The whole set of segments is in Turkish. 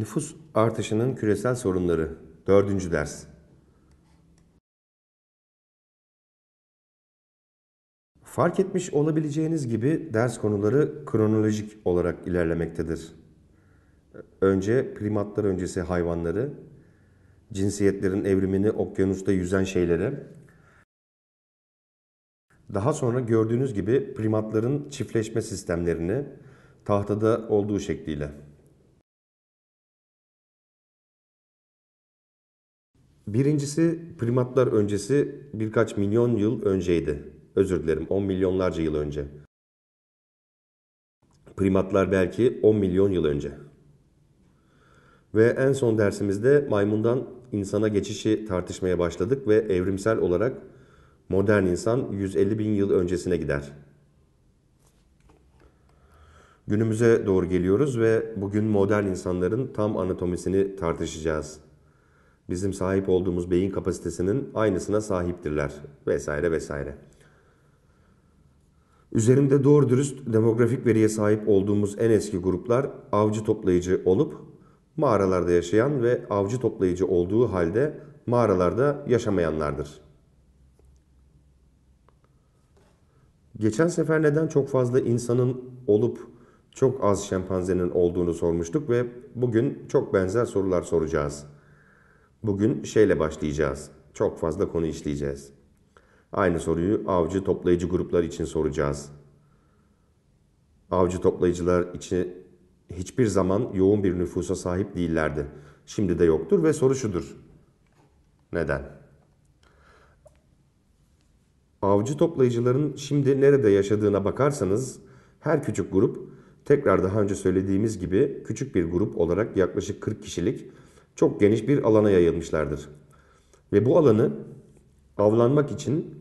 Nüfus artışının küresel sorunları. Dördüncü ders. Fark etmiş olabileceğiniz gibi ders konuları kronolojik olarak ilerlemektedir. Önce primatlar öncesi hayvanları, cinsiyetlerin evrimini okyanusta yüzen şeylere, daha sonra gördüğünüz gibi primatların çiftleşme sistemlerini tahtada olduğu şekliyle. Birincisi primatlar öncesi birkaç milyon yıl önceydi. Özür dilerim 10 milyonlarca yıl önce. Primatlar belki 10 milyon yıl önce. Ve en son dersimizde maymundan insana geçişi tartışmaya başladık ve evrimsel olarak modern insan 150 bin yıl öncesine gider. Günümüze doğru geliyoruz ve bugün modern insanların tam anatomisini tartışacağız bizim sahip olduğumuz beyin kapasitesinin aynısına sahiptirler vesaire vesaire. Üzerinde doğru dürüst demografik veriye sahip olduğumuz en eski gruplar avcı toplayıcı olup mağaralarda yaşayan ve avcı toplayıcı olduğu halde mağaralarda yaşamayanlardır. Geçen sefer neden çok fazla insanın olup çok az şempanzenin olduğunu sormuştuk ve bugün çok benzer sorular soracağız. Bugün şeyle başlayacağız. Çok fazla konu işleyeceğiz. Aynı soruyu avcı toplayıcı gruplar için soracağız. Avcı toplayıcılar için hiçbir zaman yoğun bir nüfusa sahip değillerdi. Şimdi de yoktur ve soru şudur. Neden? Avcı toplayıcıların şimdi nerede yaşadığına bakarsanız her küçük grup tekrar daha önce söylediğimiz gibi küçük bir grup olarak yaklaşık 40 kişilik çok geniş bir alana yayılmışlardır. Ve bu alanı avlanmak için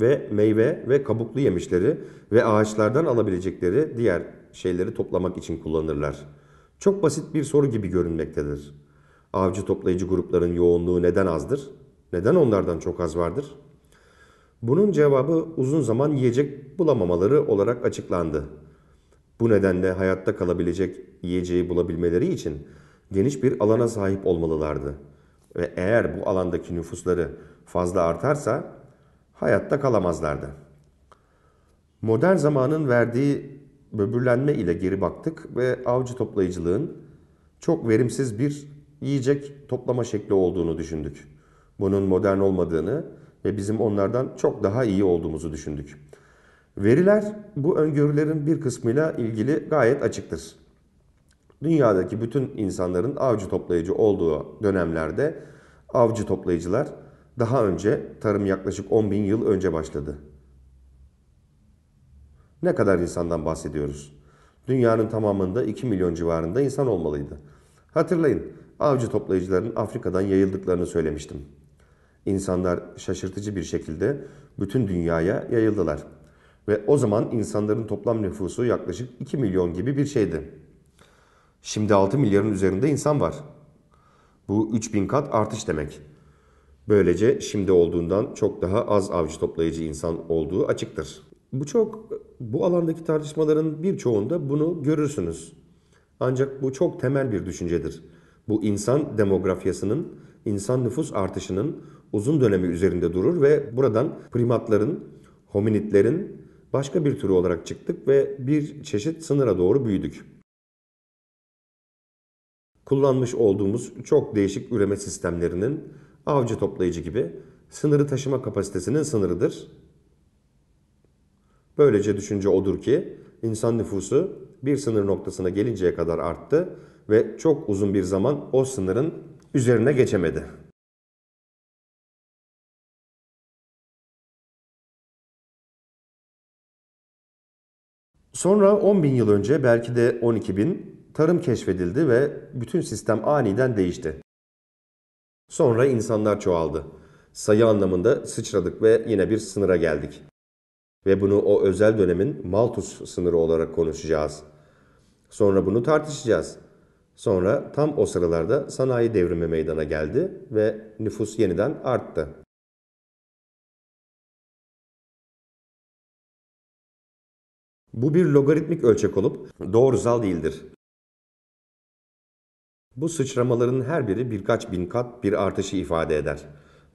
ve meyve ve kabuklu yemişleri ve ağaçlardan alabilecekleri diğer şeyleri toplamak için kullanırlar. Çok basit bir soru gibi görünmektedir. Avcı toplayıcı grupların yoğunluğu neden azdır? Neden onlardan çok az vardır? Bunun cevabı uzun zaman yiyecek bulamamaları olarak açıklandı. Bu nedenle hayatta kalabilecek yiyeceği bulabilmeleri için geniş bir alana sahip olmalılardı. Ve eğer bu alandaki nüfusları fazla artarsa hayatta kalamazlardı. Modern zamanın verdiği böbürlenme ile geri baktık ve avcı toplayıcılığın çok verimsiz bir yiyecek toplama şekli olduğunu düşündük. Bunun modern olmadığını ve bizim onlardan çok daha iyi olduğumuzu düşündük. Veriler bu öngörülerin bir kısmıyla ilgili gayet açıktır dünyadaki bütün insanların avcı toplayıcı olduğu dönemlerde avcı toplayıcılar daha önce tarım yaklaşık 10 bin yıl önce başladı. Ne kadar insandan bahsediyoruz? Dünyanın tamamında 2 milyon civarında insan olmalıydı. Hatırlayın avcı toplayıcıların Afrika'dan yayıldıklarını söylemiştim. İnsanlar şaşırtıcı bir şekilde bütün dünyaya yayıldılar. Ve o zaman insanların toplam nüfusu yaklaşık 2 milyon gibi bir şeydi. Şimdi 6 milyarın üzerinde insan var. Bu 3000 kat artış demek. Böylece şimdi olduğundan çok daha az avcı toplayıcı insan olduğu açıktır. Bu çok bu alandaki tartışmaların birçoğunda bunu görürsünüz. Ancak bu çok temel bir düşüncedir. Bu insan demografyasının, insan nüfus artışının uzun dönemi üzerinde durur ve buradan primatların, hominitlerin başka bir türü olarak çıktık ve bir çeşit sınıra doğru büyüdük kullanmış olduğumuz çok değişik üreme sistemlerinin avcı toplayıcı gibi sınırı taşıma kapasitesinin sınırıdır. Böylece düşünce odur ki insan nüfusu bir sınır noktasına gelinceye kadar arttı ve çok uzun bir zaman o sınırın üzerine geçemedi. Sonra 10 bin yıl önce belki de 12 bin tarım keşfedildi ve bütün sistem aniden değişti. Sonra insanlar çoğaldı. Sayı anlamında sıçradık ve yine bir sınıra geldik. Ve bunu o özel dönemin Malthus sınırı olarak konuşacağız. Sonra bunu tartışacağız. Sonra tam o sıralarda sanayi devrimi meydana geldi ve nüfus yeniden arttı. Bu bir logaritmik ölçek olup doğrusal değildir. Bu sıçramaların her biri birkaç bin kat bir artışı ifade eder.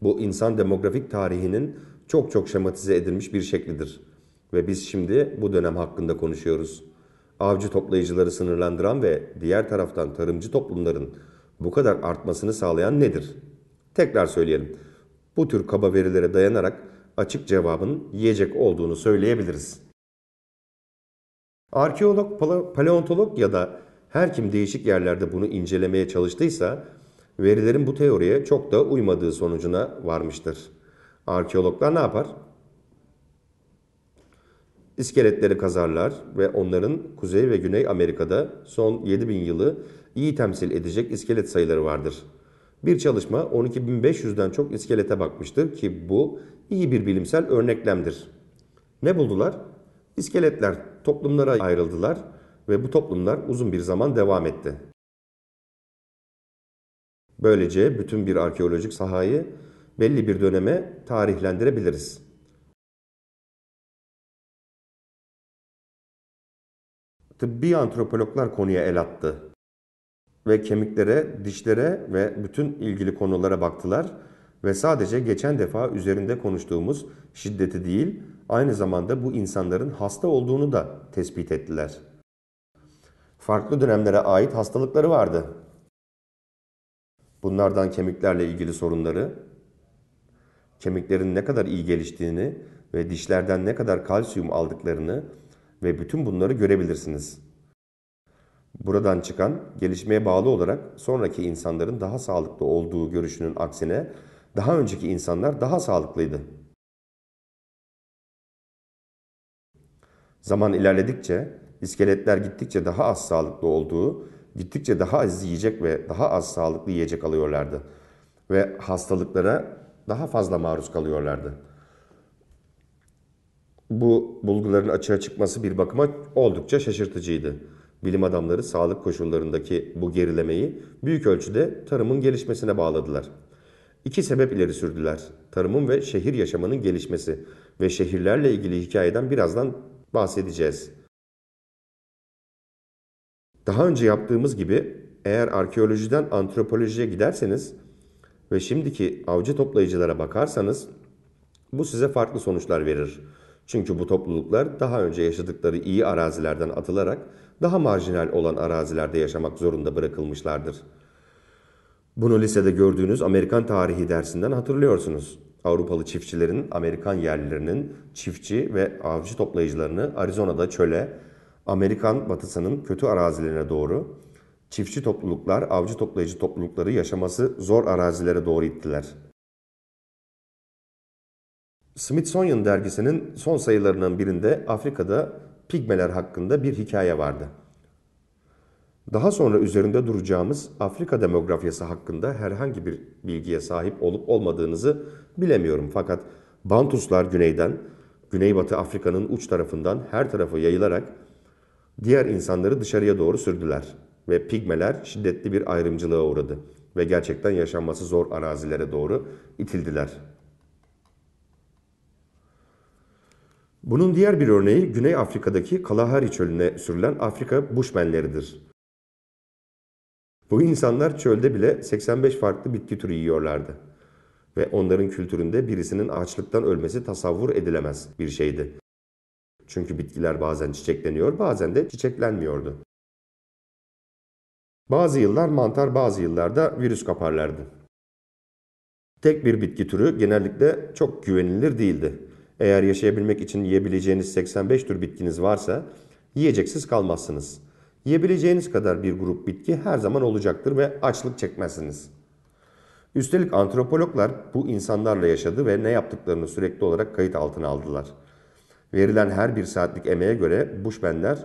Bu insan demografik tarihinin çok çok şematize edilmiş bir şeklidir. Ve biz şimdi bu dönem hakkında konuşuyoruz. Avcı toplayıcıları sınırlandıran ve diğer taraftan tarımcı toplumların bu kadar artmasını sağlayan nedir? Tekrar söyleyelim. Bu tür kaba verilere dayanarak açık cevabın yiyecek olduğunu söyleyebiliriz. Arkeolog, paleontolog ya da her kim değişik yerlerde bunu incelemeye çalıştıysa verilerin bu teoriye çok da uymadığı sonucuna varmıştır. Arkeologlar ne yapar? İskeletleri kazarlar ve onların Kuzey ve Güney Amerika'da son 7000 yılı iyi temsil edecek iskelet sayıları vardır. Bir çalışma 12.500'den çok iskelete bakmıştır ki bu iyi bir bilimsel örneklemdir. Ne buldular? İskeletler toplumlara ayrıldılar ve bu toplumlar uzun bir zaman devam etti. Böylece bütün bir arkeolojik sahayı belli bir döneme tarihlendirebiliriz. Tıbbi antropologlar konuya el attı ve kemiklere, dişlere ve bütün ilgili konulara baktılar ve sadece geçen defa üzerinde konuştuğumuz şiddeti değil, aynı zamanda bu insanların hasta olduğunu da tespit ettiler.'' farklı dönemlere ait hastalıkları vardı. Bunlardan kemiklerle ilgili sorunları, kemiklerin ne kadar iyi geliştiğini ve dişlerden ne kadar kalsiyum aldıklarını ve bütün bunları görebilirsiniz. Buradan çıkan gelişmeye bağlı olarak sonraki insanların daha sağlıklı olduğu görüşünün aksine daha önceki insanlar daha sağlıklıydı. Zaman ilerledikçe iskeletler gittikçe daha az sağlıklı olduğu, gittikçe daha az yiyecek ve daha az sağlıklı yiyecek alıyorlardı. Ve hastalıklara daha fazla maruz kalıyorlardı. Bu bulguların açığa çıkması bir bakıma oldukça şaşırtıcıydı. Bilim adamları sağlık koşullarındaki bu gerilemeyi büyük ölçüde tarımın gelişmesine bağladılar. İki sebep ileri sürdüler. Tarımın ve şehir yaşamının gelişmesi ve şehirlerle ilgili hikayeden birazdan bahsedeceğiz. Daha önce yaptığımız gibi eğer arkeolojiden antropolojiye giderseniz ve şimdiki avcı toplayıcılara bakarsanız bu size farklı sonuçlar verir. Çünkü bu topluluklar daha önce yaşadıkları iyi arazilerden atılarak daha marjinal olan arazilerde yaşamak zorunda bırakılmışlardır. Bunu lisede gördüğünüz Amerikan tarihi dersinden hatırlıyorsunuz. Avrupalı çiftçilerin Amerikan yerlilerinin çiftçi ve avcı toplayıcılarını Arizona'da çöle, Amerikan batısının kötü arazilerine doğru çiftçi topluluklar, avcı toplayıcı toplulukları yaşaması zor arazilere doğru ittiler. Smithsonian dergisinin son sayılarının birinde Afrika'da pigmeler hakkında bir hikaye vardı. Daha sonra üzerinde duracağımız Afrika demografyası hakkında herhangi bir bilgiye sahip olup olmadığınızı bilemiyorum fakat Bantuslar güneyden, Güneybatı Afrika'nın uç tarafından her tarafa yayılarak Diğer insanları dışarıya doğru sürdüler ve pigmeler şiddetli bir ayrımcılığa uğradı ve gerçekten yaşanması zor arazilere doğru itildiler. Bunun diğer bir örneği Güney Afrika'daki Kalahari çölüne sürülen Afrika Bushmenleridir. Bu insanlar çölde bile 85 farklı bitki türü yiyorlardı. Ve onların kültüründe birisinin açlıktan ölmesi tasavvur edilemez bir şeydi. Çünkü bitkiler bazen çiçekleniyor, bazen de çiçeklenmiyordu. Bazı yıllar mantar, bazı yıllarda virüs kaparlardı. Tek bir bitki türü genellikle çok güvenilir değildi. Eğer yaşayabilmek için yiyebileceğiniz 85 tür bitkiniz varsa yiyeceksiz kalmazsınız. Yiyebileceğiniz kadar bir grup bitki her zaman olacaktır ve açlık çekmezsiniz. Üstelik antropologlar bu insanlarla yaşadı ve ne yaptıklarını sürekli olarak kayıt altına aldılar. Verilen her bir saatlik emeğe göre Bushmenler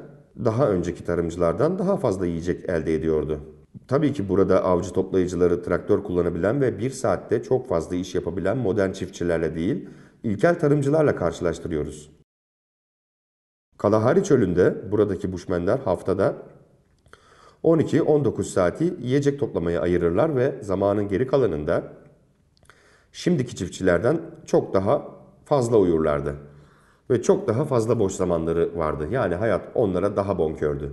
daha önceki tarımcılardan daha fazla yiyecek elde ediyordu. Tabii ki burada avcı toplayıcıları traktör kullanabilen ve bir saatte çok fazla iş yapabilen modern çiftçilerle değil, ilkel tarımcılarla karşılaştırıyoruz. Kalahari çölünde buradaki Bushmenler haftada 12-19 saati yiyecek toplamaya ayırırlar ve zamanın geri kalanında şimdiki çiftçilerden çok daha fazla uyurlardı ve çok daha fazla boş zamanları vardı. Yani hayat onlara daha bonkördü.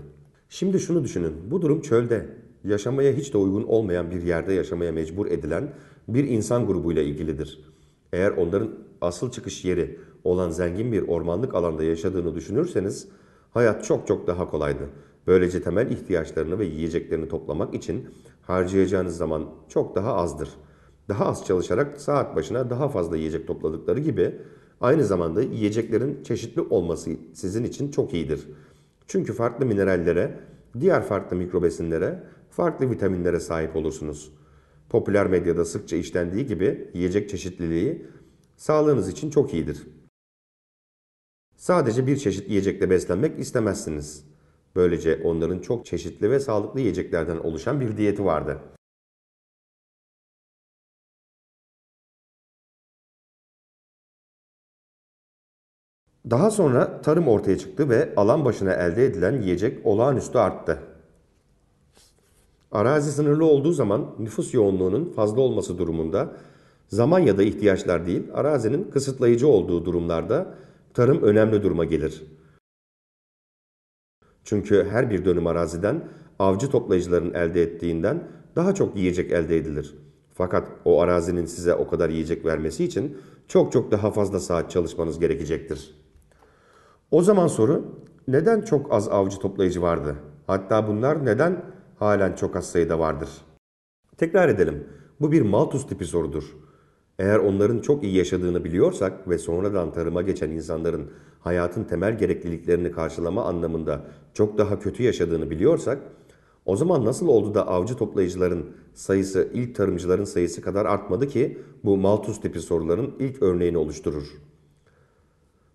Şimdi şunu düşünün. Bu durum çölde, yaşamaya hiç de uygun olmayan bir yerde yaşamaya mecbur edilen bir insan grubuyla ilgilidir. Eğer onların asıl çıkış yeri olan zengin bir ormanlık alanda yaşadığını düşünürseniz hayat çok çok daha kolaydı. Böylece temel ihtiyaçlarını ve yiyeceklerini toplamak için harcayacağınız zaman çok daha azdır. Daha az çalışarak saat başına daha fazla yiyecek topladıkları gibi Aynı zamanda yiyeceklerin çeşitli olması sizin için çok iyidir. Çünkü farklı minerallere, diğer farklı mikrobesinlere, farklı vitaminlere sahip olursunuz. Popüler medyada sıkça işlendiği gibi yiyecek çeşitliliği sağlığınız için çok iyidir. Sadece bir çeşit yiyecekle beslenmek istemezsiniz. Böylece onların çok çeşitli ve sağlıklı yiyeceklerden oluşan bir diyeti vardı. Daha sonra tarım ortaya çıktı ve alan başına elde edilen yiyecek olağanüstü arttı. Arazi sınırlı olduğu zaman nüfus yoğunluğunun fazla olması durumunda zaman ya da ihtiyaçlar değil, arazinin kısıtlayıcı olduğu durumlarda tarım önemli duruma gelir. Çünkü her bir dönüm araziden avcı toplayıcıların elde ettiğinden daha çok yiyecek elde edilir. Fakat o arazinin size o kadar yiyecek vermesi için çok çok daha fazla saat çalışmanız gerekecektir. O zaman soru neden çok az avcı toplayıcı vardı? Hatta bunlar neden halen çok az sayıda vardır? Tekrar edelim. Bu bir Malthus tipi sorudur. Eğer onların çok iyi yaşadığını biliyorsak ve sonradan tarıma geçen insanların hayatın temel gerekliliklerini karşılama anlamında çok daha kötü yaşadığını biliyorsak, o zaman nasıl oldu da avcı toplayıcıların sayısı ilk tarımcıların sayısı kadar artmadı ki bu Malthus tipi soruların ilk örneğini oluşturur?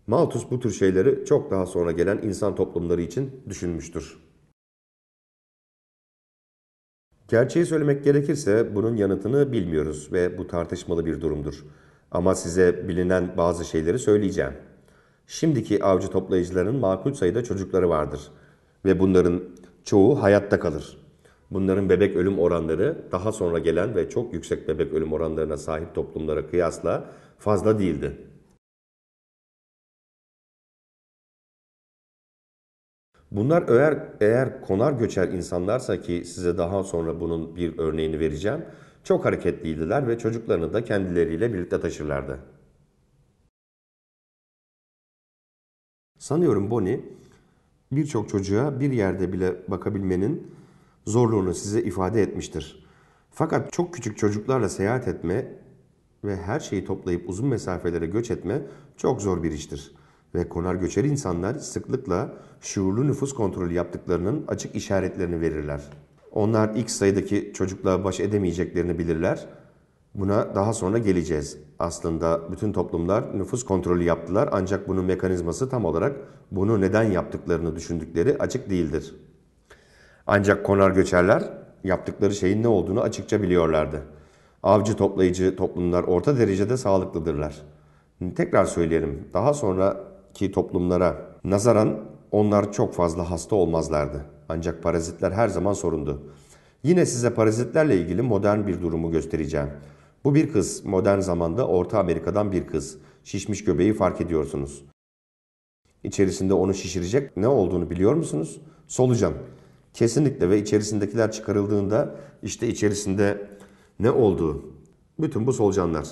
Malthus bu tür şeyleri çok daha sonra gelen insan toplumları için düşünmüştür. Gerçeği söylemek gerekirse bunun yanıtını bilmiyoruz ve bu tartışmalı bir durumdur. Ama size bilinen bazı şeyleri söyleyeceğim. Şimdiki avcı toplayıcıların makul sayıda çocukları vardır ve bunların çoğu hayatta kalır. Bunların bebek ölüm oranları daha sonra gelen ve çok yüksek bebek ölüm oranlarına sahip toplumlara kıyasla fazla değildi. Bunlar eğer, eğer konar göçer insanlarsa ki size daha sonra bunun bir örneğini vereceğim, çok hareketliydiler ve çocuklarını da kendileriyle birlikte taşırlardı. Sanıyorum Bonnie birçok çocuğa bir yerde bile bakabilmenin zorluğunu size ifade etmiştir. Fakat çok küçük çocuklarla seyahat etme ve her şeyi toplayıp uzun mesafelere göç etme çok zor bir iştir.'' ve konar göçer insanlar sıklıkla şuurlu nüfus kontrolü yaptıklarının açık işaretlerini verirler. Onlar X sayıdaki çocukla baş edemeyeceklerini bilirler. Buna daha sonra geleceğiz. Aslında bütün toplumlar nüfus kontrolü yaptılar ancak bunun mekanizması tam olarak bunu neden yaptıklarını düşündükleri açık değildir. Ancak konar göçerler yaptıkları şeyin ne olduğunu açıkça biliyorlardı. Avcı toplayıcı toplumlar orta derecede sağlıklıdırlar. Tekrar söyleyelim. Daha sonra ki toplumlara nazaran onlar çok fazla hasta olmazlardı. Ancak parazitler her zaman sorundu. Yine size parazitlerle ilgili modern bir durumu göstereceğim. Bu bir kız, modern zamanda Orta Amerika'dan bir kız. Şişmiş göbeği fark ediyorsunuz. İçerisinde onu şişirecek ne olduğunu biliyor musunuz? Solucan. Kesinlikle ve içerisindekiler çıkarıldığında işte içerisinde ne olduğu. Bütün bu solucanlar.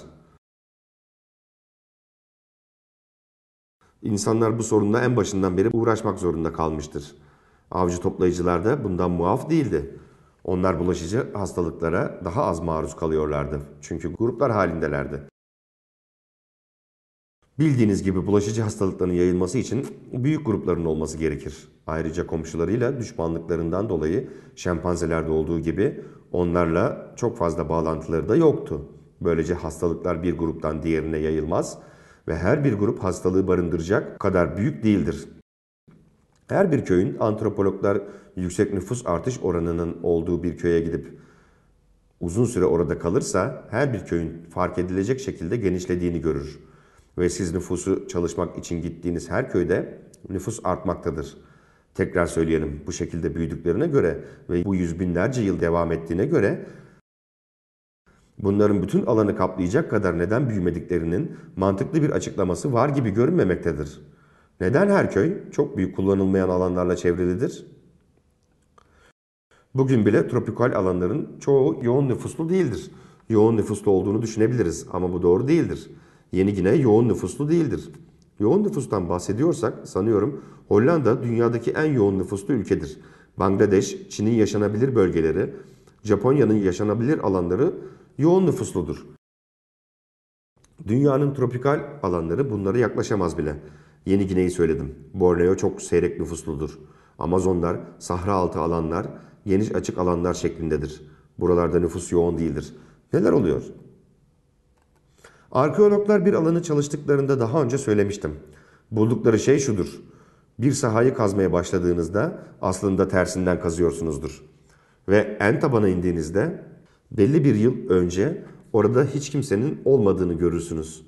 İnsanlar bu sorunla en başından beri uğraşmak zorunda kalmıştır. Avcı toplayıcılar da bundan muaf değildi. Onlar bulaşıcı hastalıklara daha az maruz kalıyorlardı. Çünkü gruplar halindelerdi. Bildiğiniz gibi bulaşıcı hastalıkların yayılması için büyük grupların olması gerekir. Ayrıca komşularıyla düşmanlıklarından dolayı şempanzelerde olduğu gibi onlarla çok fazla bağlantıları da yoktu. Böylece hastalıklar bir gruptan diğerine yayılmaz ve her bir grup hastalığı barındıracak kadar büyük değildir. Her bir köyün antropologlar yüksek nüfus artış oranının olduğu bir köye gidip uzun süre orada kalırsa her bir köyün fark edilecek şekilde genişlediğini görür. Ve siz nüfusu çalışmak için gittiğiniz her köyde nüfus artmaktadır. Tekrar söyleyelim bu şekilde büyüdüklerine göre ve bu yüz binlerce yıl devam ettiğine göre Bunların bütün alanı kaplayacak kadar neden büyümediklerinin mantıklı bir açıklaması var gibi görünmemektedir. Neden her köy çok büyük kullanılmayan alanlarla çevrilidir? Bugün bile tropikal alanların çoğu yoğun nüfuslu değildir. Yoğun nüfuslu olduğunu düşünebiliriz ama bu doğru değildir. Yeni Gine yoğun nüfuslu değildir. Yoğun nüfustan bahsediyorsak sanıyorum Hollanda dünyadaki en yoğun nüfuslu ülkedir. Bangladeş, Çin'in yaşanabilir bölgeleri, Japonya'nın yaşanabilir alanları yoğun nüfusludur. Dünyanın tropikal alanları bunlara yaklaşamaz bile. Yeni Gine'yi söyledim. Borneo çok seyrek nüfusludur. Amazonlar, sahra altı alanlar, geniş açık alanlar şeklindedir. Buralarda nüfus yoğun değildir. Neler oluyor? Arkeologlar bir alanı çalıştıklarında daha önce söylemiştim. Buldukları şey şudur. Bir sahayı kazmaya başladığınızda aslında tersinden kazıyorsunuzdur. Ve en tabana indiğinizde Belli bir yıl önce orada hiç kimsenin olmadığını görürsünüz.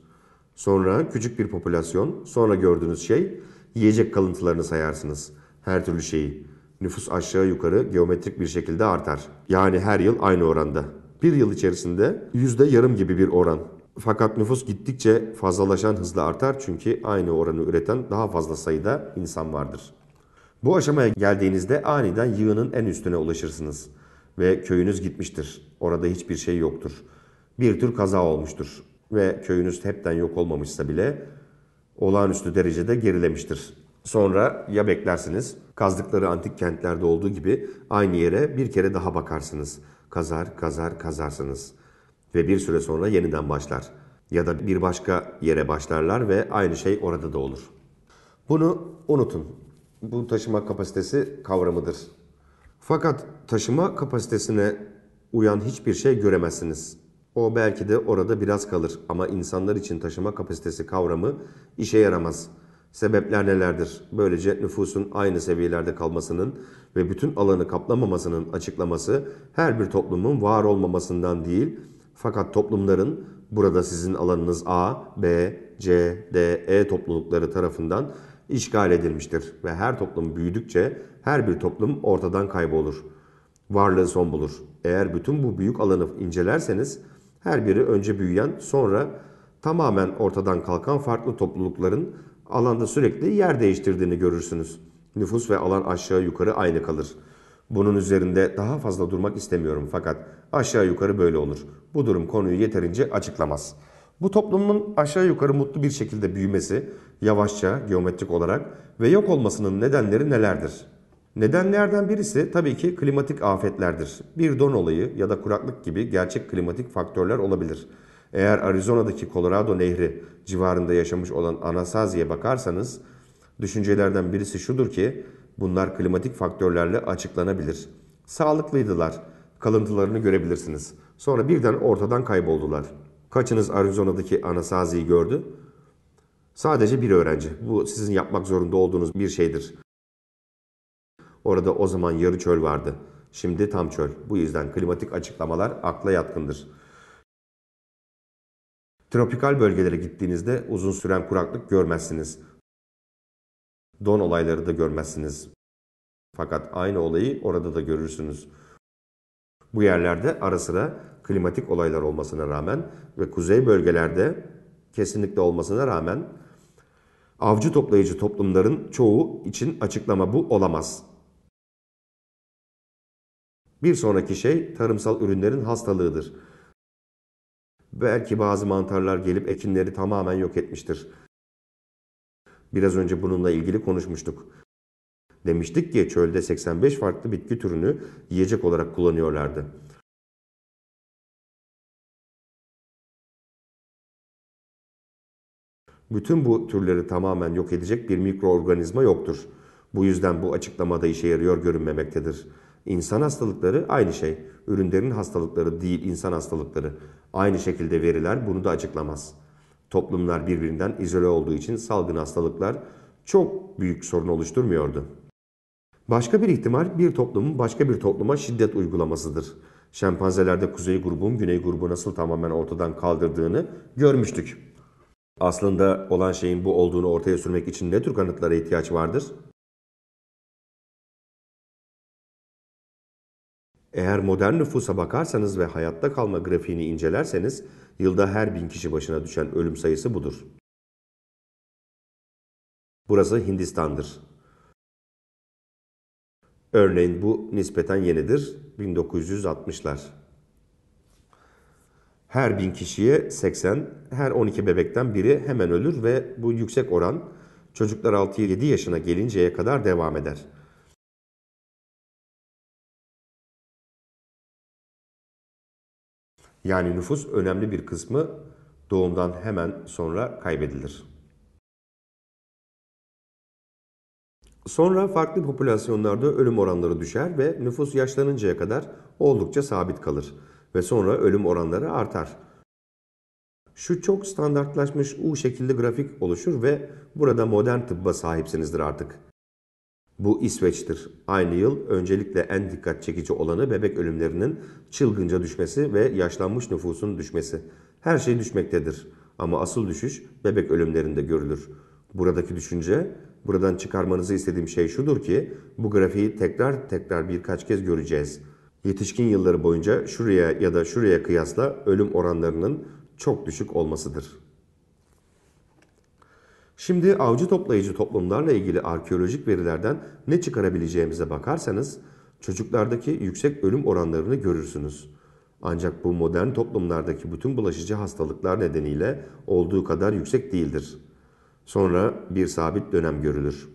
Sonra küçük bir popülasyon, sonra gördüğünüz şey yiyecek kalıntılarını sayarsınız. Her türlü şeyi. Nüfus aşağı yukarı geometrik bir şekilde artar. Yani her yıl aynı oranda. Bir yıl içerisinde yüzde yarım gibi bir oran. Fakat nüfus gittikçe fazlalaşan hızla artar çünkü aynı oranı üreten daha fazla sayıda insan vardır. Bu aşamaya geldiğinizde aniden yığının en üstüne ulaşırsınız ve köyünüz gitmiştir. Orada hiçbir şey yoktur. Bir tür kaza olmuştur ve köyünüz hepten yok olmamışsa bile olağanüstü derecede gerilemiştir. Sonra ya beklersiniz, kazdıkları antik kentlerde olduğu gibi aynı yere bir kere daha bakarsınız. Kazar, kazar, kazarsınız. Ve bir süre sonra yeniden başlar. Ya da bir başka yere başlarlar ve aynı şey orada da olur. Bunu unutun. Bu taşıma kapasitesi kavramıdır. Fakat taşıma kapasitesine uyan hiçbir şey göremezsiniz. O belki de orada biraz kalır ama insanlar için taşıma kapasitesi kavramı işe yaramaz. Sebepler nelerdir? Böylece nüfusun aynı seviyelerde kalmasının ve bütün alanı kaplamamasının açıklaması her bir toplumun var olmamasından değil, fakat toplumların burada sizin alanınız A, B, C, D, E toplulukları tarafından işgal edilmiştir ve her toplum büyüdükçe her bir toplum ortadan kaybolur. Varlığı son bulur. Eğer bütün bu büyük alanı incelerseniz her biri önce büyüyen sonra tamamen ortadan kalkan farklı toplulukların alanda sürekli yer değiştirdiğini görürsünüz. Nüfus ve alan aşağı yukarı aynı kalır. Bunun üzerinde daha fazla durmak istemiyorum fakat aşağı yukarı böyle olur. Bu durum konuyu yeterince açıklamaz. Bu toplumun aşağı yukarı mutlu bir şekilde büyümesi, yavaşça, geometrik olarak ve yok olmasının nedenleri nelerdir? Nedenlerden birisi tabii ki klimatik afetlerdir. Bir don olayı ya da kuraklık gibi gerçek klimatik faktörler olabilir. Eğer Arizona'daki Colorado Nehri civarında yaşamış olan Anasazi'ye bakarsanız düşüncelerden birisi şudur ki bunlar klimatik faktörlerle açıklanabilir. Sağlıklıydılar. Kalıntılarını görebilirsiniz. Sonra birden ortadan kayboldular. Kaçınız Arizona'daki Anasazi'yi gördü? Sadece bir öğrenci. Bu sizin yapmak zorunda olduğunuz bir şeydir. Orada o zaman yarı çöl vardı. Şimdi tam çöl. Bu yüzden klimatik açıklamalar akla yatkındır. Tropikal bölgelere gittiğinizde uzun süren kuraklık görmezsiniz. Don olayları da görmezsiniz. Fakat aynı olayı orada da görürsünüz. Bu yerlerde ara sıra klimatik olaylar olmasına rağmen ve kuzey bölgelerde kesinlikle olmasına rağmen avcı toplayıcı toplumların çoğu için açıklama bu olamaz. Bir sonraki şey tarımsal ürünlerin hastalığıdır. Belki bazı mantarlar gelip ekinleri tamamen yok etmiştir. Biraz önce bununla ilgili konuşmuştuk. Demiştik ki çölde 85 farklı bitki türünü yiyecek olarak kullanıyorlardı. Bütün bu türleri tamamen yok edecek bir mikroorganizma yoktur. Bu yüzden bu açıklamada işe yarıyor görünmemektedir. İnsan hastalıkları aynı şey. Ürünlerin hastalıkları değil insan hastalıkları. Aynı şekilde veriler bunu da açıklamaz. Toplumlar birbirinden izole olduğu için salgın hastalıklar çok büyük sorun oluşturmuyordu. Başka bir ihtimal bir toplumun başka bir topluma şiddet uygulamasıdır. Şempanzelerde kuzey grubun güney grubu nasıl tamamen ortadan kaldırdığını görmüştük. Aslında olan şeyin bu olduğunu ortaya sürmek için ne tür kanıtlara ihtiyaç vardır? Eğer modern nüfusa bakarsanız ve hayatta kalma grafiğini incelerseniz yılda her bin kişi başına düşen ölüm sayısı budur. Burası Hindistan'dır. Örneğin bu nispeten yenidir 1960'lar. Her bin kişiye 80, her 12 bebekten biri hemen ölür ve bu yüksek oran çocuklar 6-7 yaşına gelinceye kadar devam eder. Yani nüfus önemli bir kısmı doğumdan hemen sonra kaybedilir. Sonra farklı popülasyonlarda ölüm oranları düşer ve nüfus yaşlanıncaya kadar oldukça sabit kalır ve sonra ölüm oranları artar. Şu çok standartlaşmış U şekilli grafik oluşur ve burada modern tıbba sahipsinizdir artık. Bu İsveç'tir. Aynı yıl öncelikle en dikkat çekici olanı bebek ölümlerinin çılgınca düşmesi ve yaşlanmış nüfusun düşmesi. Her şey düşmektedir ama asıl düşüş bebek ölümlerinde görülür. Buradaki düşünce, buradan çıkarmanızı istediğim şey şudur ki bu grafiği tekrar tekrar birkaç kez göreceğiz. Yetişkin yılları boyunca şuraya ya da şuraya kıyasla ölüm oranlarının çok düşük olmasıdır. Şimdi avcı toplayıcı toplumlarla ilgili arkeolojik verilerden ne çıkarabileceğimize bakarsanız çocuklardaki yüksek ölüm oranlarını görürsünüz. Ancak bu modern toplumlardaki bütün bulaşıcı hastalıklar nedeniyle olduğu kadar yüksek değildir. Sonra bir sabit dönem görülür.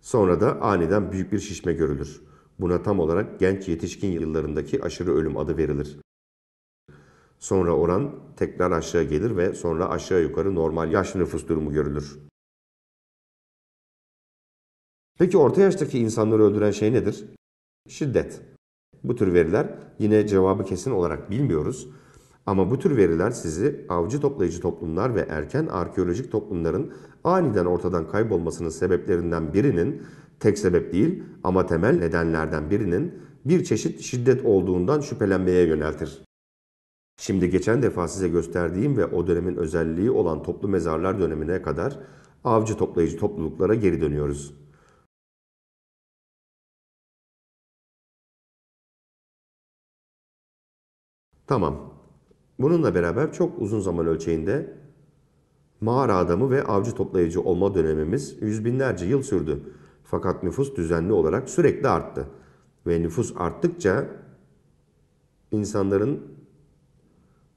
Sonra da aniden büyük bir şişme görülür. Buna tam olarak genç yetişkin yıllarındaki aşırı ölüm adı verilir. Sonra oran tekrar aşağı gelir ve sonra aşağı yukarı normal yaş nüfus durumu görülür. Peki orta yaştaki insanları öldüren şey nedir? Şiddet. Bu tür veriler yine cevabı kesin olarak bilmiyoruz. Ama bu tür veriler sizi avcı toplayıcı toplumlar ve erken arkeolojik toplumların aniden ortadan kaybolmasının sebeplerinden birinin, tek sebep değil ama temel nedenlerden birinin bir çeşit şiddet olduğundan şüphelenmeye yöneltir. Şimdi geçen defa size gösterdiğim ve o dönemin özelliği olan toplu mezarlar dönemine kadar avcı toplayıcı topluluklara geri dönüyoruz. Tamam. Bununla beraber çok uzun zaman ölçeğinde mağara adamı ve avcı toplayıcı olma dönemimiz yüz binlerce yıl sürdü. Fakat nüfus düzenli olarak sürekli arttı. Ve nüfus arttıkça insanların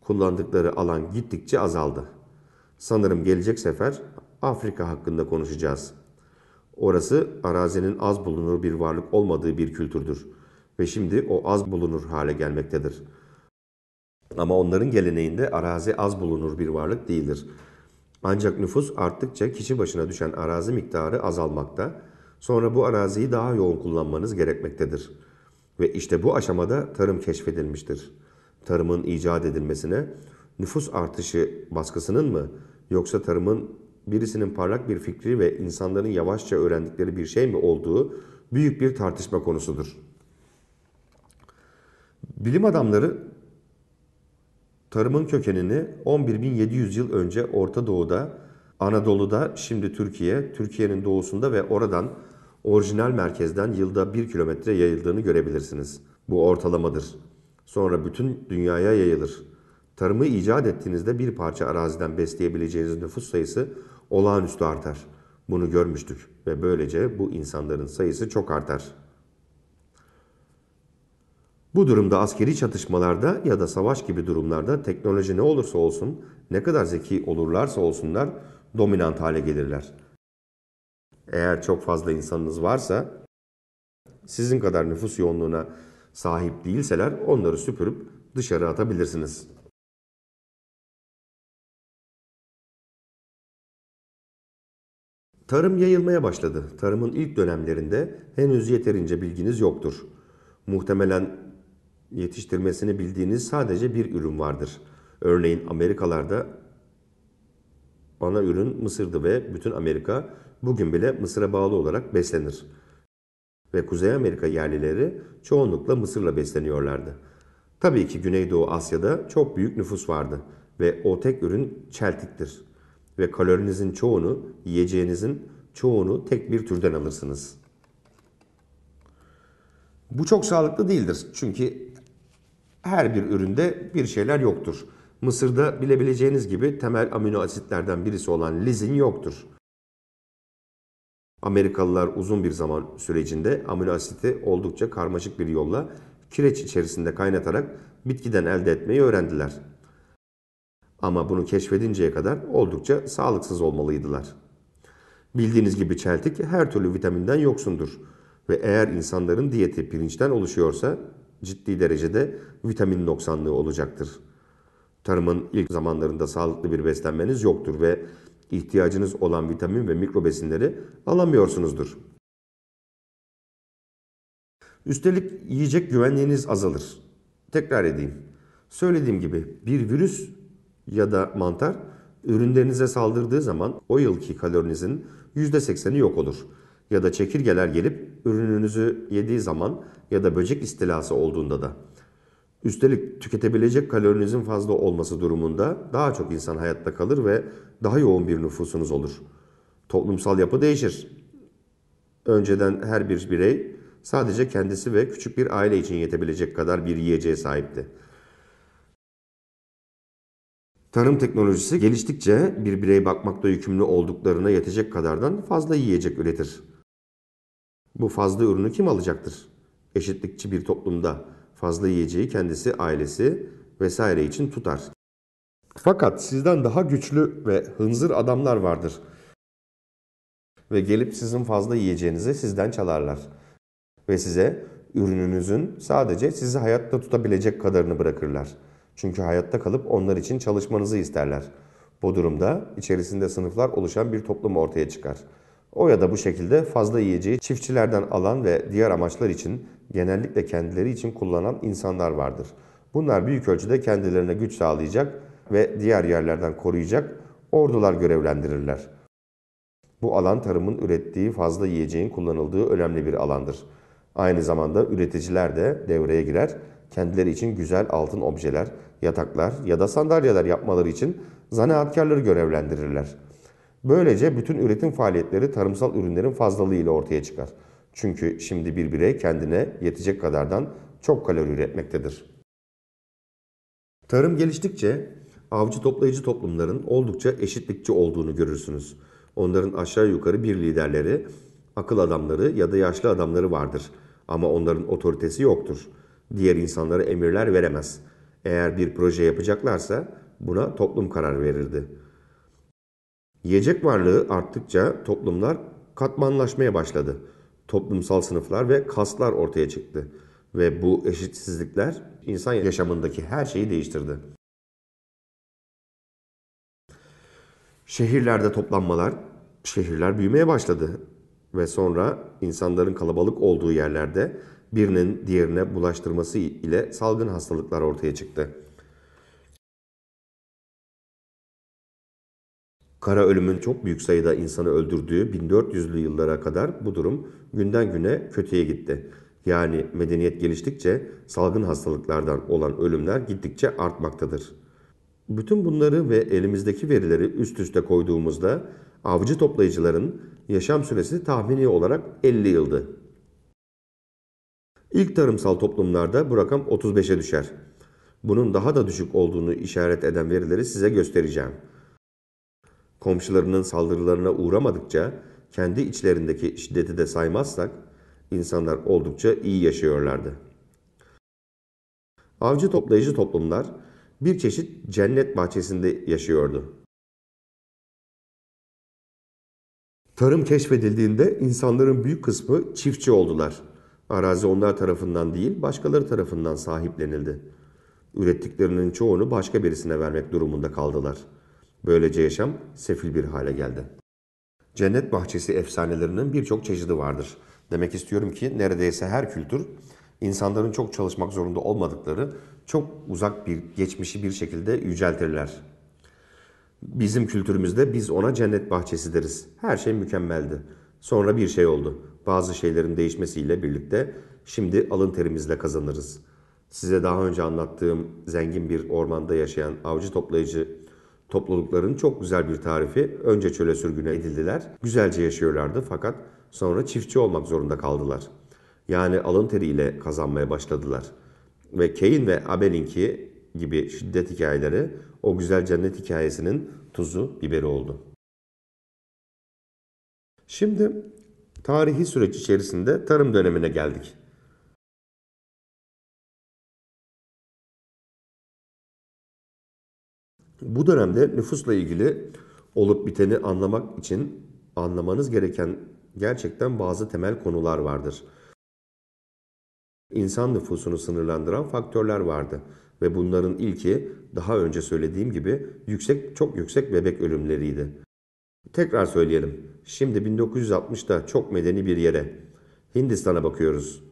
kullandıkları alan gittikçe azaldı. Sanırım gelecek sefer Afrika hakkında konuşacağız. Orası arazinin az bulunur bir varlık olmadığı bir kültürdür ve şimdi o az bulunur hale gelmektedir. Ama onların geleneğinde arazi az bulunur bir varlık değildir. Ancak nüfus arttıkça kişi başına düşen arazi miktarı azalmakta, sonra bu araziyi daha yoğun kullanmanız gerekmektedir. Ve işte bu aşamada tarım keşfedilmiştir.'' tarımın icat edilmesine nüfus artışı baskısının mı yoksa tarımın birisinin parlak bir fikri ve insanların yavaşça öğrendikleri bir şey mi olduğu büyük bir tartışma konusudur. Bilim adamları tarımın kökenini 11.700 yıl önce Orta Doğu'da, Anadolu'da, şimdi Türkiye, Türkiye'nin doğusunda ve oradan orijinal merkezden yılda 1 kilometre yayıldığını görebilirsiniz. Bu ortalamadır. Sonra bütün dünyaya yayılır. Tarımı icat ettiğinizde bir parça araziden besleyebileceğiniz nüfus sayısı olağanüstü artar. Bunu görmüştük ve böylece bu insanların sayısı çok artar. Bu durumda askeri çatışmalarda ya da savaş gibi durumlarda teknoloji ne olursa olsun, ne kadar zeki olurlarsa olsunlar dominant hale gelirler. Eğer çok fazla insanınız varsa sizin kadar nüfus yoğunluğuna sahip değilseler onları süpürüp dışarı atabilirsiniz. Tarım yayılmaya başladı. Tarımın ilk dönemlerinde henüz yeterince bilginiz yoktur. Muhtemelen yetiştirmesini bildiğiniz sadece bir ürün vardır. Örneğin Amerikalarda ana ürün mısırdı ve bütün Amerika bugün bile mısıra bağlı olarak beslenir ve Kuzey Amerika yerlileri çoğunlukla mısırla besleniyorlardı. Tabii ki Güneydoğu Asya'da çok büyük nüfus vardı ve o tek ürün çeltiktir. Ve kalorinizin çoğunu, yiyeceğinizin çoğunu tek bir türden alırsınız. Bu çok sağlıklı değildir çünkü her bir üründe bir şeyler yoktur. Mısırda bilebileceğiniz gibi temel amino asitlerden birisi olan lizin yoktur. Amerikalılar uzun bir zaman sürecinde amino asiti oldukça karmaşık bir yolla kireç içerisinde kaynatarak bitkiden elde etmeyi öğrendiler. Ama bunu keşfedinceye kadar oldukça sağlıksız olmalıydılar. Bildiğiniz gibi çeltik her türlü vitaminden yoksundur ve eğer insanların diyeti pirinçten oluşuyorsa ciddi derecede vitamin noksanlığı olacaktır. Tarımın ilk zamanlarında sağlıklı bir beslenmeniz yoktur ve ihtiyacınız olan vitamin ve mikro besinleri alamıyorsunuzdur. Üstelik yiyecek güvenliğiniz azalır. Tekrar edeyim. Söylediğim gibi bir virüs ya da mantar ürünlerinize saldırdığı zaman o yılki kalorinizin %80'i yok olur. Ya da çekirgeler gelip ürününüzü yediği zaman ya da böcek istilası olduğunda da. Üstelik tüketebilecek kalorinizin fazla olması durumunda daha çok insan hayatta kalır ve daha yoğun bir nüfusunuz olur. Toplumsal yapı değişir. Önceden her bir birey sadece kendisi ve küçük bir aile için yetebilecek kadar bir yiyeceğe sahipti. Tarım teknolojisi geliştikçe bir birey bakmakta yükümlü olduklarına yetecek kadardan fazla yiyecek üretir. Bu fazla ürünü kim alacaktır? Eşitlikçi bir toplumda Fazla yiyeceği kendisi, ailesi vesaire için tutar. Fakat sizden daha güçlü ve hınzır adamlar vardır. Ve gelip sizin fazla yiyeceğinizi sizden çalarlar. Ve size ürününüzün sadece sizi hayatta tutabilecek kadarını bırakırlar. Çünkü hayatta kalıp onlar için çalışmanızı isterler. Bu durumda içerisinde sınıflar oluşan bir toplum ortaya çıkar. O ya da bu şekilde fazla yiyeceği çiftçilerden alan ve diğer amaçlar için genellikle kendileri için kullanan insanlar vardır. Bunlar büyük ölçüde kendilerine güç sağlayacak ve diğer yerlerden koruyacak ordular görevlendirirler. Bu alan tarımın ürettiği fazla yiyeceğin kullanıldığı önemli bir alandır. Aynı zamanda üreticiler de devreye girer, kendileri için güzel altın objeler, yataklar ya da sandalyeler yapmaları için zanaatkarları görevlendirirler. Böylece bütün üretim faaliyetleri tarımsal ürünlerin fazlalığı ile ortaya çıkar. Çünkü şimdi bir birey kendine yetecek kadardan çok kalori üretmektedir. Tarım geliştikçe avcı toplayıcı toplumların oldukça eşitlikçi olduğunu görürsünüz. Onların aşağı yukarı bir liderleri, akıl adamları ya da yaşlı adamları vardır. Ama onların otoritesi yoktur. Diğer insanlara emirler veremez. Eğer bir proje yapacaklarsa buna toplum karar verirdi. Yiyecek varlığı arttıkça toplumlar katmanlaşmaya başladı toplumsal sınıflar ve kaslar ortaya çıktı. Ve bu eşitsizlikler insan yaşamındaki her şeyi değiştirdi. Şehirlerde toplanmalar, şehirler büyümeye başladı ve sonra insanların kalabalık olduğu yerlerde birinin diğerine bulaştırması ile salgın hastalıklar ortaya çıktı. Kara ölümün çok büyük sayıda insanı öldürdüğü 1400'lü yıllara kadar bu durum günden güne kötüye gitti. Yani medeniyet geliştikçe salgın hastalıklardan olan ölümler gittikçe artmaktadır. Bütün bunları ve elimizdeki verileri üst üste koyduğumuzda avcı toplayıcıların yaşam süresi tahmini olarak 50 yıldı. İlk tarımsal toplumlarda bu rakam 35'e düşer. Bunun daha da düşük olduğunu işaret eden verileri size göstereceğim.'' komşularının saldırılarına uğramadıkça, kendi içlerindeki şiddeti de saymazsak, insanlar oldukça iyi yaşıyorlardı. Avcı toplayıcı toplumlar bir çeşit cennet bahçesinde yaşıyordu. Tarım keşfedildiğinde insanların büyük kısmı çiftçi oldular. Arazi onlar tarafından değil, başkaları tarafından sahiplenildi. Ürettiklerinin çoğunu başka birisine vermek durumunda kaldılar.'' Böylece yaşam sefil bir hale geldi. Cennet bahçesi efsanelerinin birçok çeşidi vardır. Demek istiyorum ki neredeyse her kültür insanların çok çalışmak zorunda olmadıkları çok uzak bir geçmişi bir şekilde yüceltirler. Bizim kültürümüzde biz ona cennet bahçesi deriz. Her şey mükemmeldi. Sonra bir şey oldu. Bazı şeylerin değişmesiyle birlikte şimdi alın terimizle kazanırız. Size daha önce anlattığım zengin bir ormanda yaşayan avcı toplayıcı toplulukların çok güzel bir tarifi. Önce çöle sürgün edildiler. Güzelce yaşıyorlardı fakat sonra çiftçi olmak zorunda kaldılar. Yani alın teriyle kazanmaya başladılar. Ve Cain ve Abel'inki gibi şiddet hikayeleri o güzel cennet hikayesinin tuzu, biberi oldu. Şimdi tarihi süreç içerisinde tarım dönemine geldik. Bu dönemde nüfusla ilgili olup biteni anlamak için anlamanız gereken gerçekten bazı temel konular vardır. İnsan nüfusunu sınırlandıran faktörler vardı ve bunların ilki daha önce söylediğim gibi yüksek çok yüksek bebek ölümleriydi. Tekrar söyleyelim. Şimdi 1960'da çok medeni bir yere Hindistan'a bakıyoruz.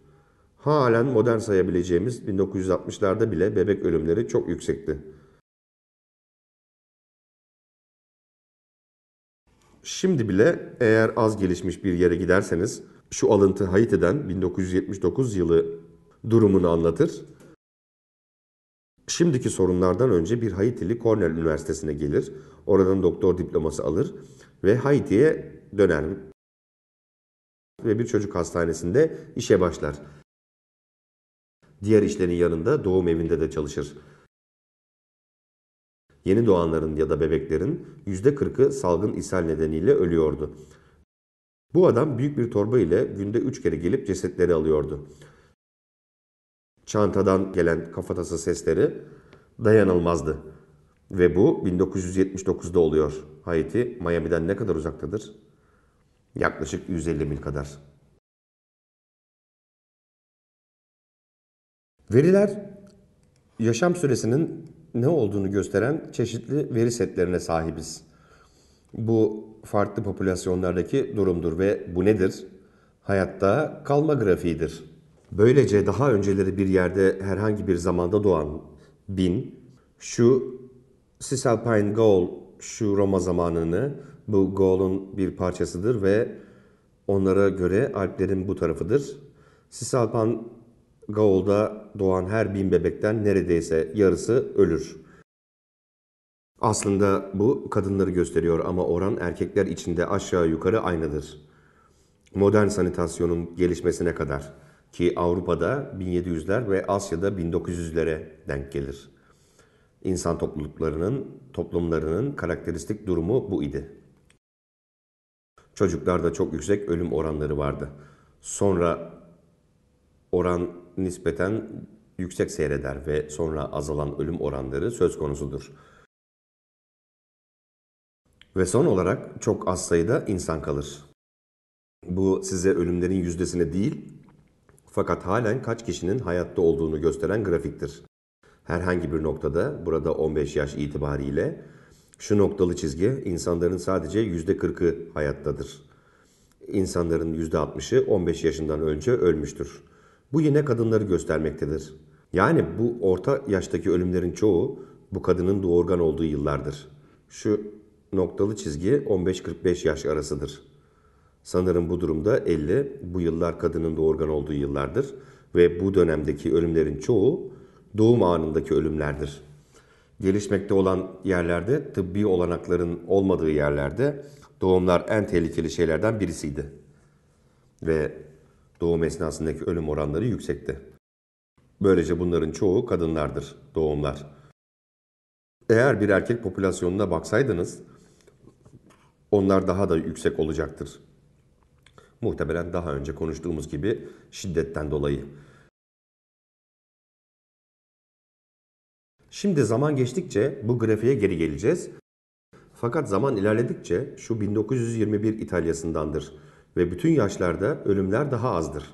Halen modern sayabileceğimiz 1960'larda bile bebek ölümleri çok yüksekti. Şimdi bile eğer az gelişmiş bir yere giderseniz şu alıntı Haiti'den 1979 yılı durumunu anlatır. Şimdiki sorunlardan önce bir Haitili Cornell Üniversitesi'ne gelir, oradan doktor diploması alır ve Haiti'ye döner ve bir çocuk hastanesinde işe başlar. Diğer işlerin yanında doğum evinde de çalışır. Yeni doğanların ya da bebeklerin %40'ı salgın ishal nedeniyle ölüyordu. Bu adam büyük bir torba ile günde 3 kere gelip cesetleri alıyordu. Çantadan gelen kafatası sesleri dayanılmazdı. Ve bu 1979'da oluyor. Haiti, Miami'den ne kadar uzaktadır? Yaklaşık 150 mil kadar. Veriler yaşam süresinin ne olduğunu gösteren çeşitli veri setlerine sahibiz. Bu farklı popülasyonlardaki durumdur ve bu nedir? Hayatta kalma grafiğidir. Böylece daha önceleri bir yerde herhangi bir zamanda doğan bin, şu Cisalpine Gaul şu Roma zamanını bu Gaul'un bir parçasıdır ve onlara göre Alplerin bu tarafıdır. Cisalpine Gaol'da doğan her bin bebekten neredeyse yarısı ölür. Aslında bu kadınları gösteriyor ama oran erkekler içinde aşağı yukarı aynıdır. Modern sanitasyonun gelişmesine kadar ki Avrupa'da 1700'ler ve Asya'da 1900'lere denk gelir. İnsan topluluklarının, toplumlarının karakteristik durumu bu idi. Çocuklarda çok yüksek ölüm oranları vardı. Sonra oran nispeten yüksek seyreder ve sonra azalan ölüm oranları söz konusudur. Ve son olarak çok az sayıda insan kalır. Bu size ölümlerin yüzdesini değil, fakat halen kaç kişinin hayatta olduğunu gösteren grafiktir. Herhangi bir noktada, burada 15 yaş itibariyle, şu noktalı çizgi insanların sadece %40'ı hayattadır. İnsanların %60'ı 15 yaşından önce ölmüştür. Bu yine kadınları göstermektedir. Yani bu orta yaştaki ölümlerin çoğu bu kadının doğurgan olduğu yıllardır. Şu noktalı çizgi 15-45 yaş arasıdır. Sanırım bu durumda 50 bu yıllar kadının doğurgan olduğu yıllardır ve bu dönemdeki ölümlerin çoğu doğum anındaki ölümlerdir. Gelişmekte olan yerlerde tıbbi olanakların olmadığı yerlerde doğumlar en tehlikeli şeylerden birisiydi. Ve Doğum esnasındaki ölüm oranları yüksekti. Böylece bunların çoğu kadınlardır, doğumlar. Eğer bir erkek popülasyonuna baksaydınız, onlar daha da yüksek olacaktır. Muhtemelen daha önce konuştuğumuz gibi şiddetten dolayı. Şimdi zaman geçtikçe bu grafiğe geri geleceğiz. Fakat zaman ilerledikçe şu 1921 İtalya'sındandır ve bütün yaşlarda ölümler daha azdır.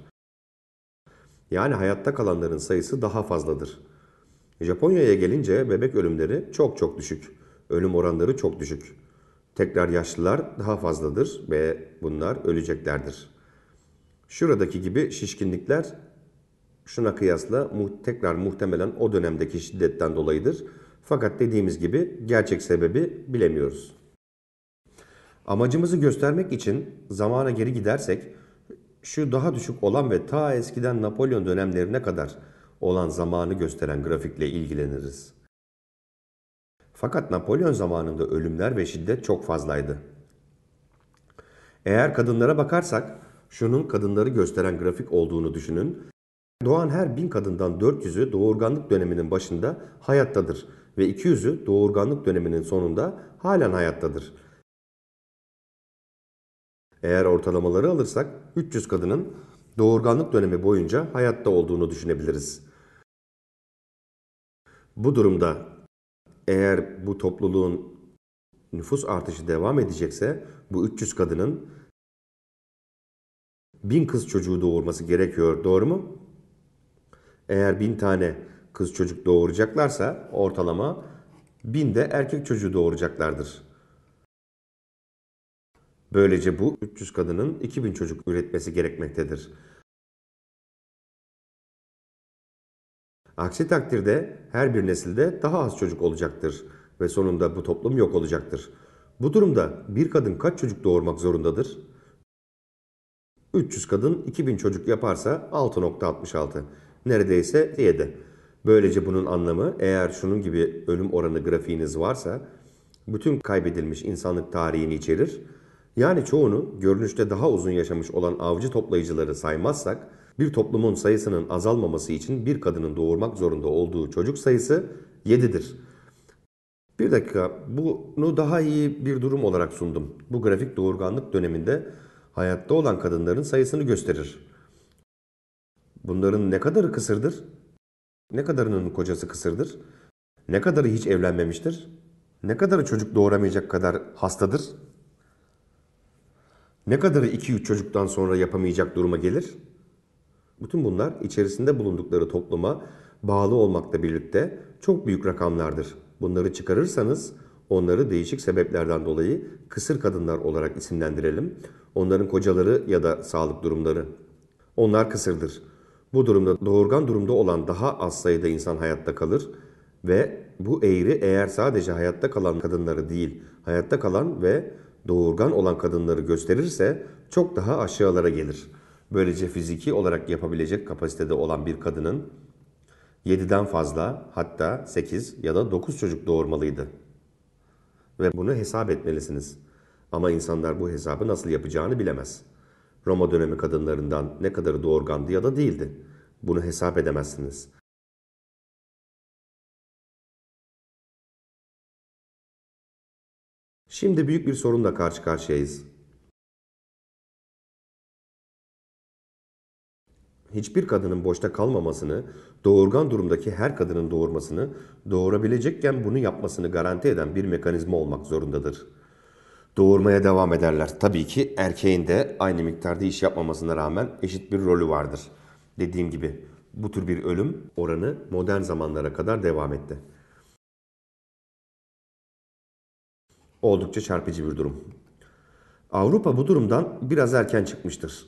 Yani hayatta kalanların sayısı daha fazladır. Japonya'ya gelince bebek ölümleri çok çok düşük. Ölüm oranları çok düşük. Tekrar yaşlılar daha fazladır ve bunlar öleceklerdir. Şuradaki gibi şişkinlikler şuna kıyasla tekrar muhtemelen o dönemdeki şiddetten dolayıdır. Fakat dediğimiz gibi gerçek sebebi bilemiyoruz. Amacımızı göstermek için zamana geri gidersek şu daha düşük olan ve ta eskiden Napolyon dönemlerine kadar olan zamanı gösteren grafikle ilgileniriz. Fakat Napolyon zamanında ölümler ve şiddet çok fazlaydı. Eğer kadınlara bakarsak şunun kadınları gösteren grafik olduğunu düşünün. Doğan her bin kadından 400'ü doğurganlık döneminin başında hayattadır ve 200'ü doğurganlık döneminin sonunda halen hayattadır. Eğer ortalamaları alırsak 300 kadının doğurganlık dönemi boyunca hayatta olduğunu düşünebiliriz. Bu durumda eğer bu topluluğun nüfus artışı devam edecekse bu 300 kadının 1000 kız çocuğu doğurması gerekiyor doğru mu? Eğer 1000 tane kız çocuk doğuracaklarsa ortalama 1000 de erkek çocuğu doğuracaklardır. Böylece bu 300 kadının 2000 çocuk üretmesi gerekmektedir. Aksi takdirde her bir nesilde daha az çocuk olacaktır ve sonunda bu toplum yok olacaktır. Bu durumda bir kadın kaç çocuk doğurmak zorundadır? 300 kadın 2000 çocuk yaparsa 6.66. Neredeyse 7. Böylece bunun anlamı eğer şunun gibi ölüm oranı grafiğiniz varsa bütün kaybedilmiş insanlık tarihini içerir yani çoğunu görünüşte daha uzun yaşamış olan avcı toplayıcıları saymazsak bir toplumun sayısının azalmaması için bir kadının doğurmak zorunda olduğu çocuk sayısı 7'dir. Bir dakika bunu daha iyi bir durum olarak sundum. Bu grafik doğurganlık döneminde hayatta olan kadınların sayısını gösterir. Bunların ne kadarı kısırdır? Ne kadarının kocası kısırdır? Ne kadarı hiç evlenmemiştir? Ne kadarı çocuk doğuramayacak kadar hastadır? Ne kadarı 2-3 çocuktan sonra yapamayacak duruma gelir? Bütün bunlar içerisinde bulundukları topluma bağlı olmakla birlikte çok büyük rakamlardır. Bunları çıkarırsanız onları değişik sebeplerden dolayı kısır kadınlar olarak isimlendirelim. Onların kocaları ya da sağlık durumları. Onlar kısırdır. Bu durumda doğurgan durumda olan daha az sayıda insan hayatta kalır ve bu eğri eğer sadece hayatta kalan kadınları değil, hayatta kalan ve doğurgan olan kadınları gösterirse çok daha aşağılara gelir. Böylece fiziki olarak yapabilecek kapasitede olan bir kadının 7'den fazla hatta 8 ya da 9 çocuk doğurmalıydı. Ve bunu hesap etmelisiniz. Ama insanlar bu hesabı nasıl yapacağını bilemez. Roma dönemi kadınlarından ne kadarı doğurgandı ya da değildi. Bunu hesap edemezsiniz. Şimdi büyük bir sorunla karşı karşıyayız. Hiçbir kadının boşta kalmamasını, doğurgan durumdaki her kadının doğurmasını, doğurabilecekken bunu yapmasını garanti eden bir mekanizma olmak zorundadır. Doğurmaya devam ederler. Tabii ki erkeğin de aynı miktarda iş yapmamasına rağmen eşit bir rolü vardır. Dediğim gibi bu tür bir ölüm oranı modern zamanlara kadar devam etti. Oldukça çarpıcı bir durum. Avrupa bu durumdan biraz erken çıkmıştır.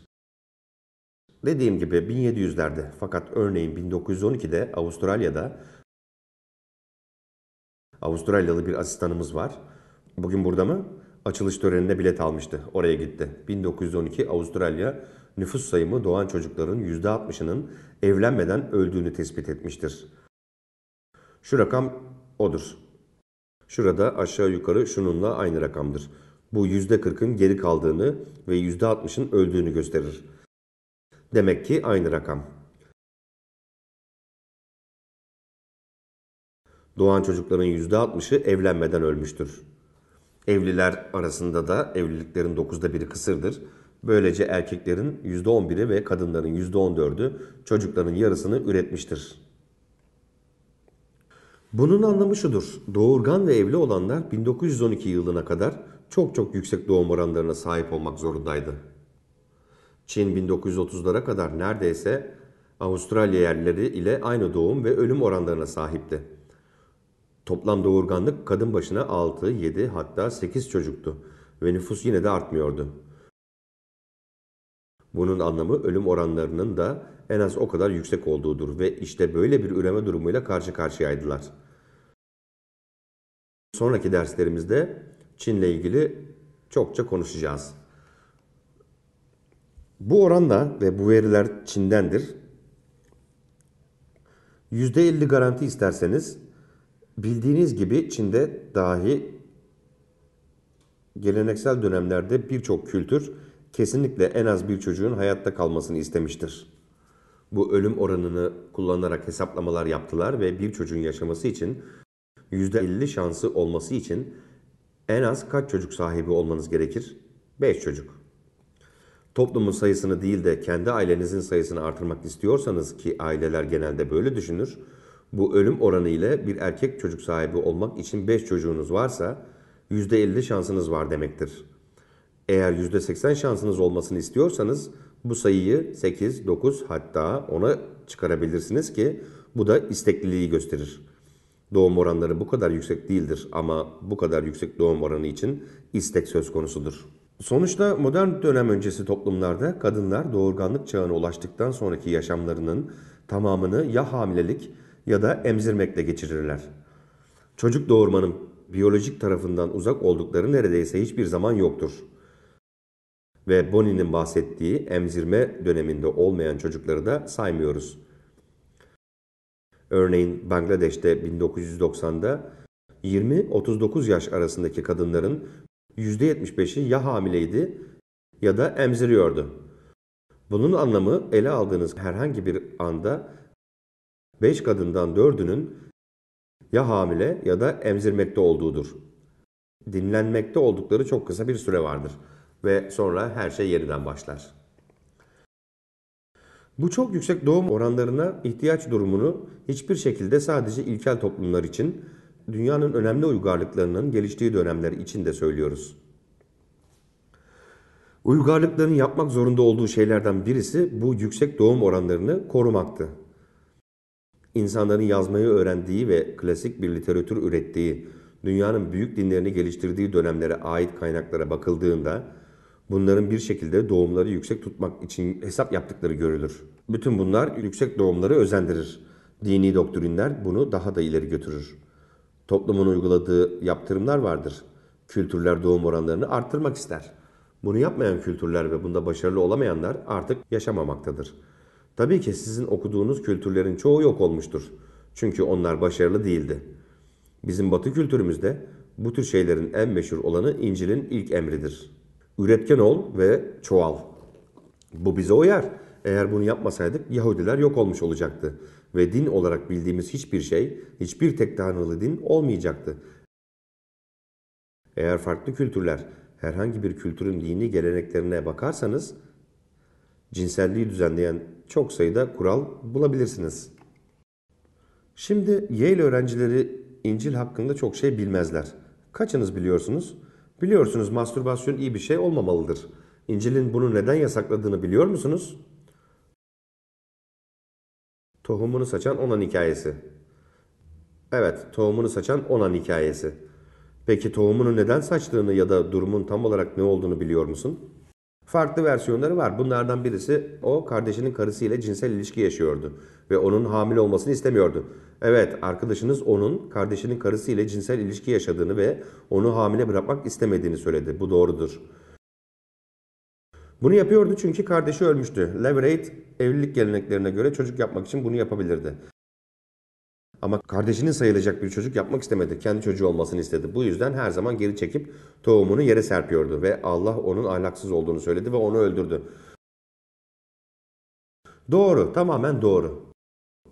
Dediğim gibi 1700'lerde fakat örneğin 1912'de Avustralya'da Avustralyalı bir asistanımız var. Bugün burada mı? Açılış töreninde bilet almıştı. Oraya gitti. 1912 Avustralya nüfus sayımı doğan çocukların %60'ının evlenmeden öldüğünü tespit etmiştir. Şu rakam odur. Şurada aşağı yukarı şununla aynı rakamdır. Bu %40'ın geri kaldığını ve %60'ın öldüğünü gösterir. Demek ki aynı rakam. Doğan çocukların %60'ı evlenmeden ölmüştür. Evliler arasında da evliliklerin 9'da biri kısırdır. Böylece erkeklerin %11'i ve kadınların %14'ü çocukların yarısını üretmiştir. Bunun anlamı şudur. Doğurgan ve evli olanlar 1912 yılına kadar çok çok yüksek doğum oranlarına sahip olmak zorundaydı. Çin 1930'lara kadar neredeyse Avustralya yerlileri ile aynı doğum ve ölüm oranlarına sahipti. Toplam doğurganlık kadın başına 6, 7 hatta 8 çocuktu ve nüfus yine de artmıyordu. Bunun anlamı ölüm oranlarının da en az o kadar yüksek olduğudur ve işte böyle bir üreme durumuyla karşı karşıyaydılar. Sonraki derslerimizde Çin'le ilgili çokça konuşacağız. Bu oranla ve bu veriler Çin'dendir. %50 garanti isterseniz bildiğiniz gibi Çin'de dahi geleneksel dönemlerde birçok kültür kesinlikle en az bir çocuğun hayatta kalmasını istemiştir bu ölüm oranını kullanarak hesaplamalar yaptılar ve bir çocuğun yaşaması için %50 şansı olması için en az kaç çocuk sahibi olmanız gerekir? 5 çocuk. Toplumun sayısını değil de kendi ailenizin sayısını artırmak istiyorsanız ki aileler genelde böyle düşünür. Bu ölüm oranı ile bir erkek çocuk sahibi olmak için 5 çocuğunuz varsa %50 şansınız var demektir. Eğer %80 şansınız olmasını istiyorsanız bu sayıyı 8, 9 hatta 10'a çıkarabilirsiniz ki bu da istekliliği gösterir. Doğum oranları bu kadar yüksek değildir ama bu kadar yüksek doğum oranı için istek söz konusudur. Sonuçta modern dönem öncesi toplumlarda kadınlar doğurganlık çağına ulaştıktan sonraki yaşamlarının tamamını ya hamilelik ya da emzirmekle geçirirler. Çocuk doğurmanın biyolojik tarafından uzak oldukları neredeyse hiçbir zaman yoktur ve Bonnie'nin bahsettiği emzirme döneminde olmayan çocukları da saymıyoruz. Örneğin Bangladeş'te 1990'da 20-39 yaş arasındaki kadınların %75'i ya hamileydi ya da emziriyordu. Bunun anlamı ele aldığınız herhangi bir anda 5 kadından 4'ünün ya hamile ya da emzirmekte olduğudur. Dinlenmekte oldukları çok kısa bir süre vardır ve sonra her şey yeniden başlar. Bu çok yüksek doğum oranlarına ihtiyaç durumunu hiçbir şekilde sadece ilkel toplumlar için, dünyanın önemli uygarlıklarının geliştiği dönemler için de söylüyoruz. Uygarlıkların yapmak zorunda olduğu şeylerden birisi bu yüksek doğum oranlarını korumaktı. İnsanların yazmayı öğrendiği ve klasik bir literatür ürettiği, dünyanın büyük dinlerini geliştirdiği dönemlere ait kaynaklara bakıldığında bunların bir şekilde doğumları yüksek tutmak için hesap yaptıkları görülür. Bütün bunlar yüksek doğumları özendirir. Dini doktrinler bunu daha da ileri götürür. Toplumun uyguladığı yaptırımlar vardır. Kültürler doğum oranlarını arttırmak ister. Bunu yapmayan kültürler ve bunda başarılı olamayanlar artık yaşamamaktadır. Tabii ki sizin okuduğunuz kültürlerin çoğu yok olmuştur. Çünkü onlar başarılı değildi. Bizim batı kültürümüzde bu tür şeylerin en meşhur olanı İncil'in ilk emridir.'' Üretken ol ve çoğal. Bu bize uyar. Eğer bunu yapmasaydık Yahudiler yok olmuş olacaktı ve din olarak bildiğimiz hiçbir şey, hiçbir tek tanrılı din olmayacaktı. Eğer farklı kültürler herhangi bir kültürün dini geleneklerine bakarsanız cinselliği düzenleyen çok sayıda kural bulabilirsiniz. Şimdi Yale öğrencileri İncil hakkında çok şey bilmezler. Kaçınız biliyorsunuz? Biliyorsunuz mastürbasyon iyi bir şey olmamalıdır. İncil'in bunu neden yasakladığını biliyor musunuz? Tohumunu saçan Onan hikayesi. Evet, tohumunu saçan Onan hikayesi. Peki tohumunu neden saçtığını ya da durumun tam olarak ne olduğunu biliyor musun? Farklı versiyonları var. Bunlardan birisi o kardeşinin karısıyla cinsel ilişki yaşıyordu ve onun hamile olmasını istemiyordu. Evet, arkadaşınız onun kardeşinin karısıyla cinsel ilişki yaşadığını ve onu hamile bırakmak istemediğini söyledi. Bu doğrudur. Bunu yapıyordu çünkü kardeşi ölmüştü. Leverett evlilik geleneklerine göre çocuk yapmak için bunu yapabilirdi. Ama kardeşinin sayılacak bir çocuk yapmak istemedi. Kendi çocuğu olmasını istedi. Bu yüzden her zaman geri çekip tohumunu yere serpiyordu ve Allah onun ahlaksız olduğunu söyledi ve onu öldürdü. Doğru, tamamen doğru.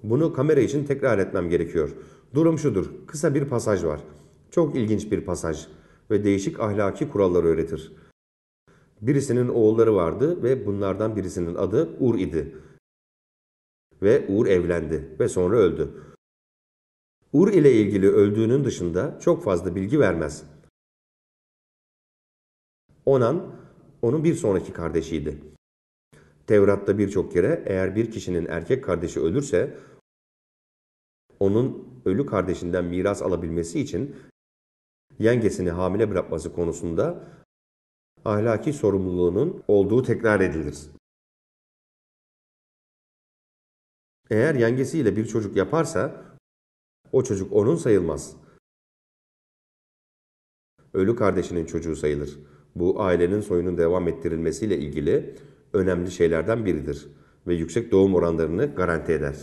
Bunu kamera için tekrar etmem gerekiyor. Durum şudur. Kısa bir pasaj var. Çok ilginç bir pasaj ve değişik ahlaki kuralları öğretir. Birisinin oğulları vardı ve bunlardan birisinin adı Ur idi. Ve Ur evlendi ve sonra öldü. Ur ile ilgili öldüğünün dışında çok fazla bilgi vermez. Onan, onun bir sonraki kardeşiydi. Tevrat'ta birçok kere eğer bir kişinin erkek kardeşi ölürse, onun ölü kardeşinden miras alabilmesi için yengesini hamile bırakması konusunda ahlaki sorumluluğunun olduğu tekrar edilir. Eğer yengesiyle bir çocuk yaparsa o çocuk onun sayılmaz. Ölü kardeşinin çocuğu sayılır. Bu ailenin soyunun devam ettirilmesiyle ilgili önemli şeylerden biridir ve yüksek doğum oranlarını garanti eder.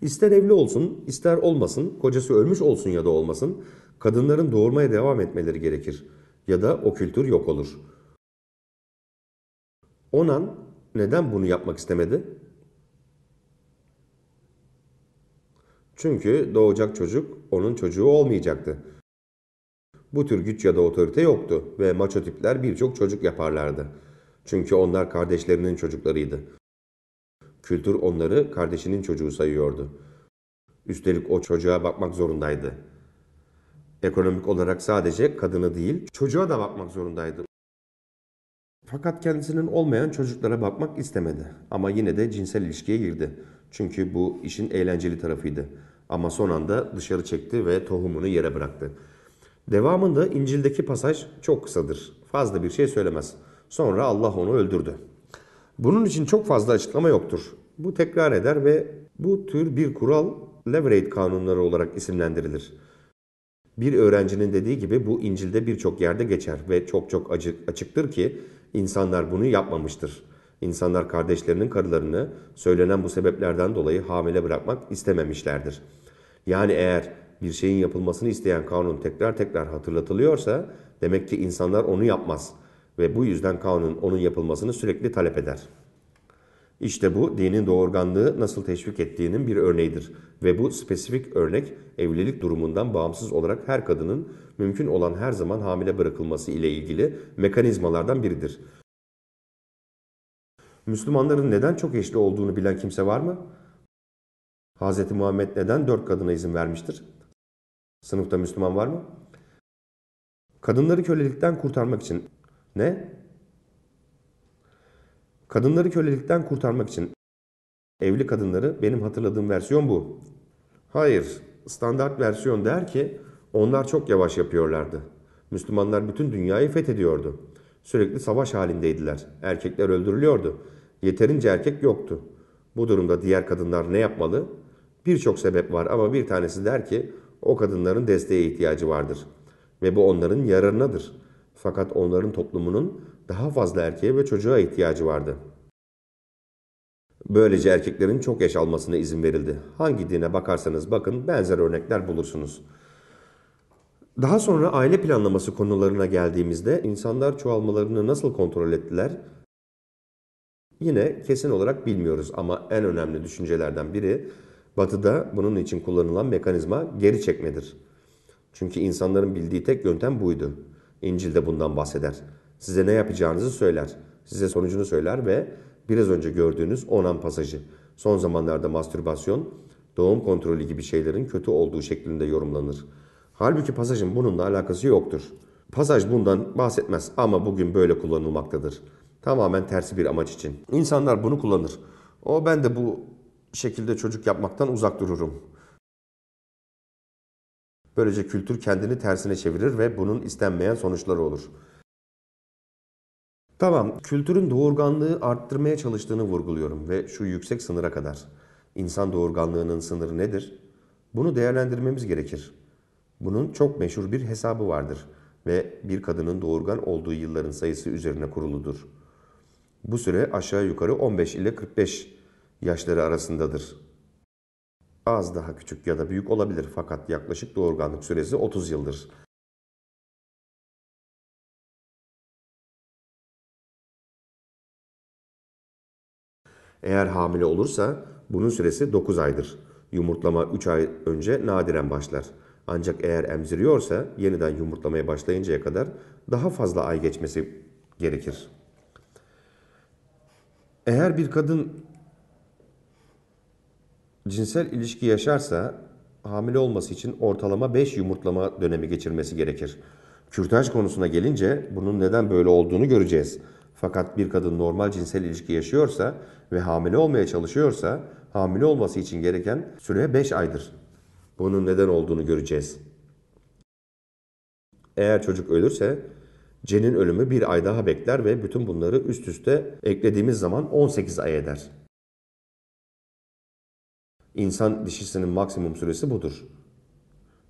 İster evli olsun, ister olmasın, kocası ölmüş olsun ya da olmasın, kadınların doğurmaya devam etmeleri gerekir ya da o kültür yok olur. Onan neden bunu yapmak istemedi? Çünkü doğacak çocuk onun çocuğu olmayacaktı. Bu tür güç ya da otorite yoktu ve maço tipler birçok çocuk yaparlardı. Çünkü onlar kardeşlerinin çocuklarıydı. Kültür onları kardeşinin çocuğu sayıyordu. Üstelik o çocuğa bakmak zorundaydı. Ekonomik olarak sadece kadını değil, çocuğa da bakmak zorundaydı. Fakat kendisinin olmayan çocuklara bakmak istemedi ama yine de cinsel ilişkiye girdi. Çünkü bu işin eğlenceli tarafıydı. Ama son anda dışarı çekti ve tohumunu yere bıraktı. Devamında İncil'deki pasaj çok kısadır. Fazla bir şey söylemez. Sonra Allah onu öldürdü. Bunun için çok fazla açıklama yoktur. Bu tekrar eder ve bu tür bir kural Leverett kanunları olarak isimlendirilir. Bir öğrencinin dediği gibi bu İncil'de birçok yerde geçer ve çok çok açıktır ki insanlar bunu yapmamıştır. İnsanlar kardeşlerinin karılarını söylenen bu sebeplerden dolayı hamile bırakmak istememişlerdir.'' Yani eğer bir şeyin yapılmasını isteyen kanun tekrar tekrar hatırlatılıyorsa demek ki insanlar onu yapmaz ve bu yüzden kanun onun yapılmasını sürekli talep eder. İşte bu dinin doğurganlığı nasıl teşvik ettiğinin bir örneğidir ve bu spesifik örnek evlilik durumundan bağımsız olarak her kadının mümkün olan her zaman hamile bırakılması ile ilgili mekanizmalardan biridir. Müslümanların neden çok eşli olduğunu bilen kimse var mı? Hz. Muhammed neden dört kadına izin vermiştir? Sınıfta Müslüman var mı? Kadınları kölelikten kurtarmak için ne? Kadınları kölelikten kurtarmak için evli kadınları benim hatırladığım versiyon bu. Hayır, standart versiyon der ki onlar çok yavaş yapıyorlardı. Müslümanlar bütün dünyayı fethediyordu. Sürekli savaş halindeydiler. Erkekler öldürülüyordu. Yeterince erkek yoktu. Bu durumda diğer kadınlar ne yapmalı? Birçok sebep var ama bir tanesi der ki o kadınların desteğe ihtiyacı vardır ve bu onların yararınadır. Fakat onların toplumunun daha fazla erkeğe ve çocuğa ihtiyacı vardı. Böylece erkeklerin çok yaş almasına izin verildi. Hangi dine bakarsanız bakın benzer örnekler bulursunuz. Daha sonra aile planlaması konularına geldiğimizde insanlar çoğalmalarını nasıl kontrol ettiler? Yine kesin olarak bilmiyoruz ama en önemli düşüncelerden biri Batı'da bunun için kullanılan mekanizma geri çekmedir. Çünkü insanların bildiği tek yöntem buydu. İncil de bundan bahseder. Size ne yapacağınızı söyler. Size sonucunu söyler ve biraz önce gördüğünüz onan pasajı. Son zamanlarda mastürbasyon, doğum kontrolü gibi şeylerin kötü olduğu şeklinde yorumlanır. Halbuki pasajın bununla alakası yoktur. Pasaj bundan bahsetmez ama bugün böyle kullanılmaktadır. Tamamen tersi bir amaç için. İnsanlar bunu kullanır. O ben de bu şekilde çocuk yapmaktan uzak dururum. Böylece kültür kendini tersine çevirir ve bunun istenmeyen sonuçları olur. Tamam, kültürün doğurganlığı arttırmaya çalıştığını vurguluyorum ve şu yüksek sınıra kadar. İnsan doğurganlığının sınırı nedir? Bunu değerlendirmemiz gerekir. Bunun çok meşhur bir hesabı vardır ve bir kadının doğurgan olduğu yılların sayısı üzerine kuruludur. Bu süre aşağı yukarı 15 ile 45 yaşları arasındadır. Az daha küçük ya da büyük olabilir fakat yaklaşık doğurganlık süresi 30 yıldır. Eğer hamile olursa bunun süresi 9 aydır. Yumurtlama 3 ay önce nadiren başlar. Ancak eğer emziriyorsa yeniden yumurtlamaya başlayıncaya kadar daha fazla ay geçmesi gerekir. Eğer bir kadın cinsel ilişki yaşarsa hamile olması için ortalama 5 yumurtlama dönemi geçirmesi gerekir. Kürtaj konusuna gelince bunun neden böyle olduğunu göreceğiz. Fakat bir kadın normal cinsel ilişki yaşıyorsa ve hamile olmaya çalışıyorsa hamile olması için gereken süre 5 aydır. Bunun neden olduğunu göreceğiz. Eğer çocuk ölürse Cen'in ölümü bir ay daha bekler ve bütün bunları üst üste eklediğimiz zaman 18 ay eder. İnsan dişisinin maksimum süresi budur.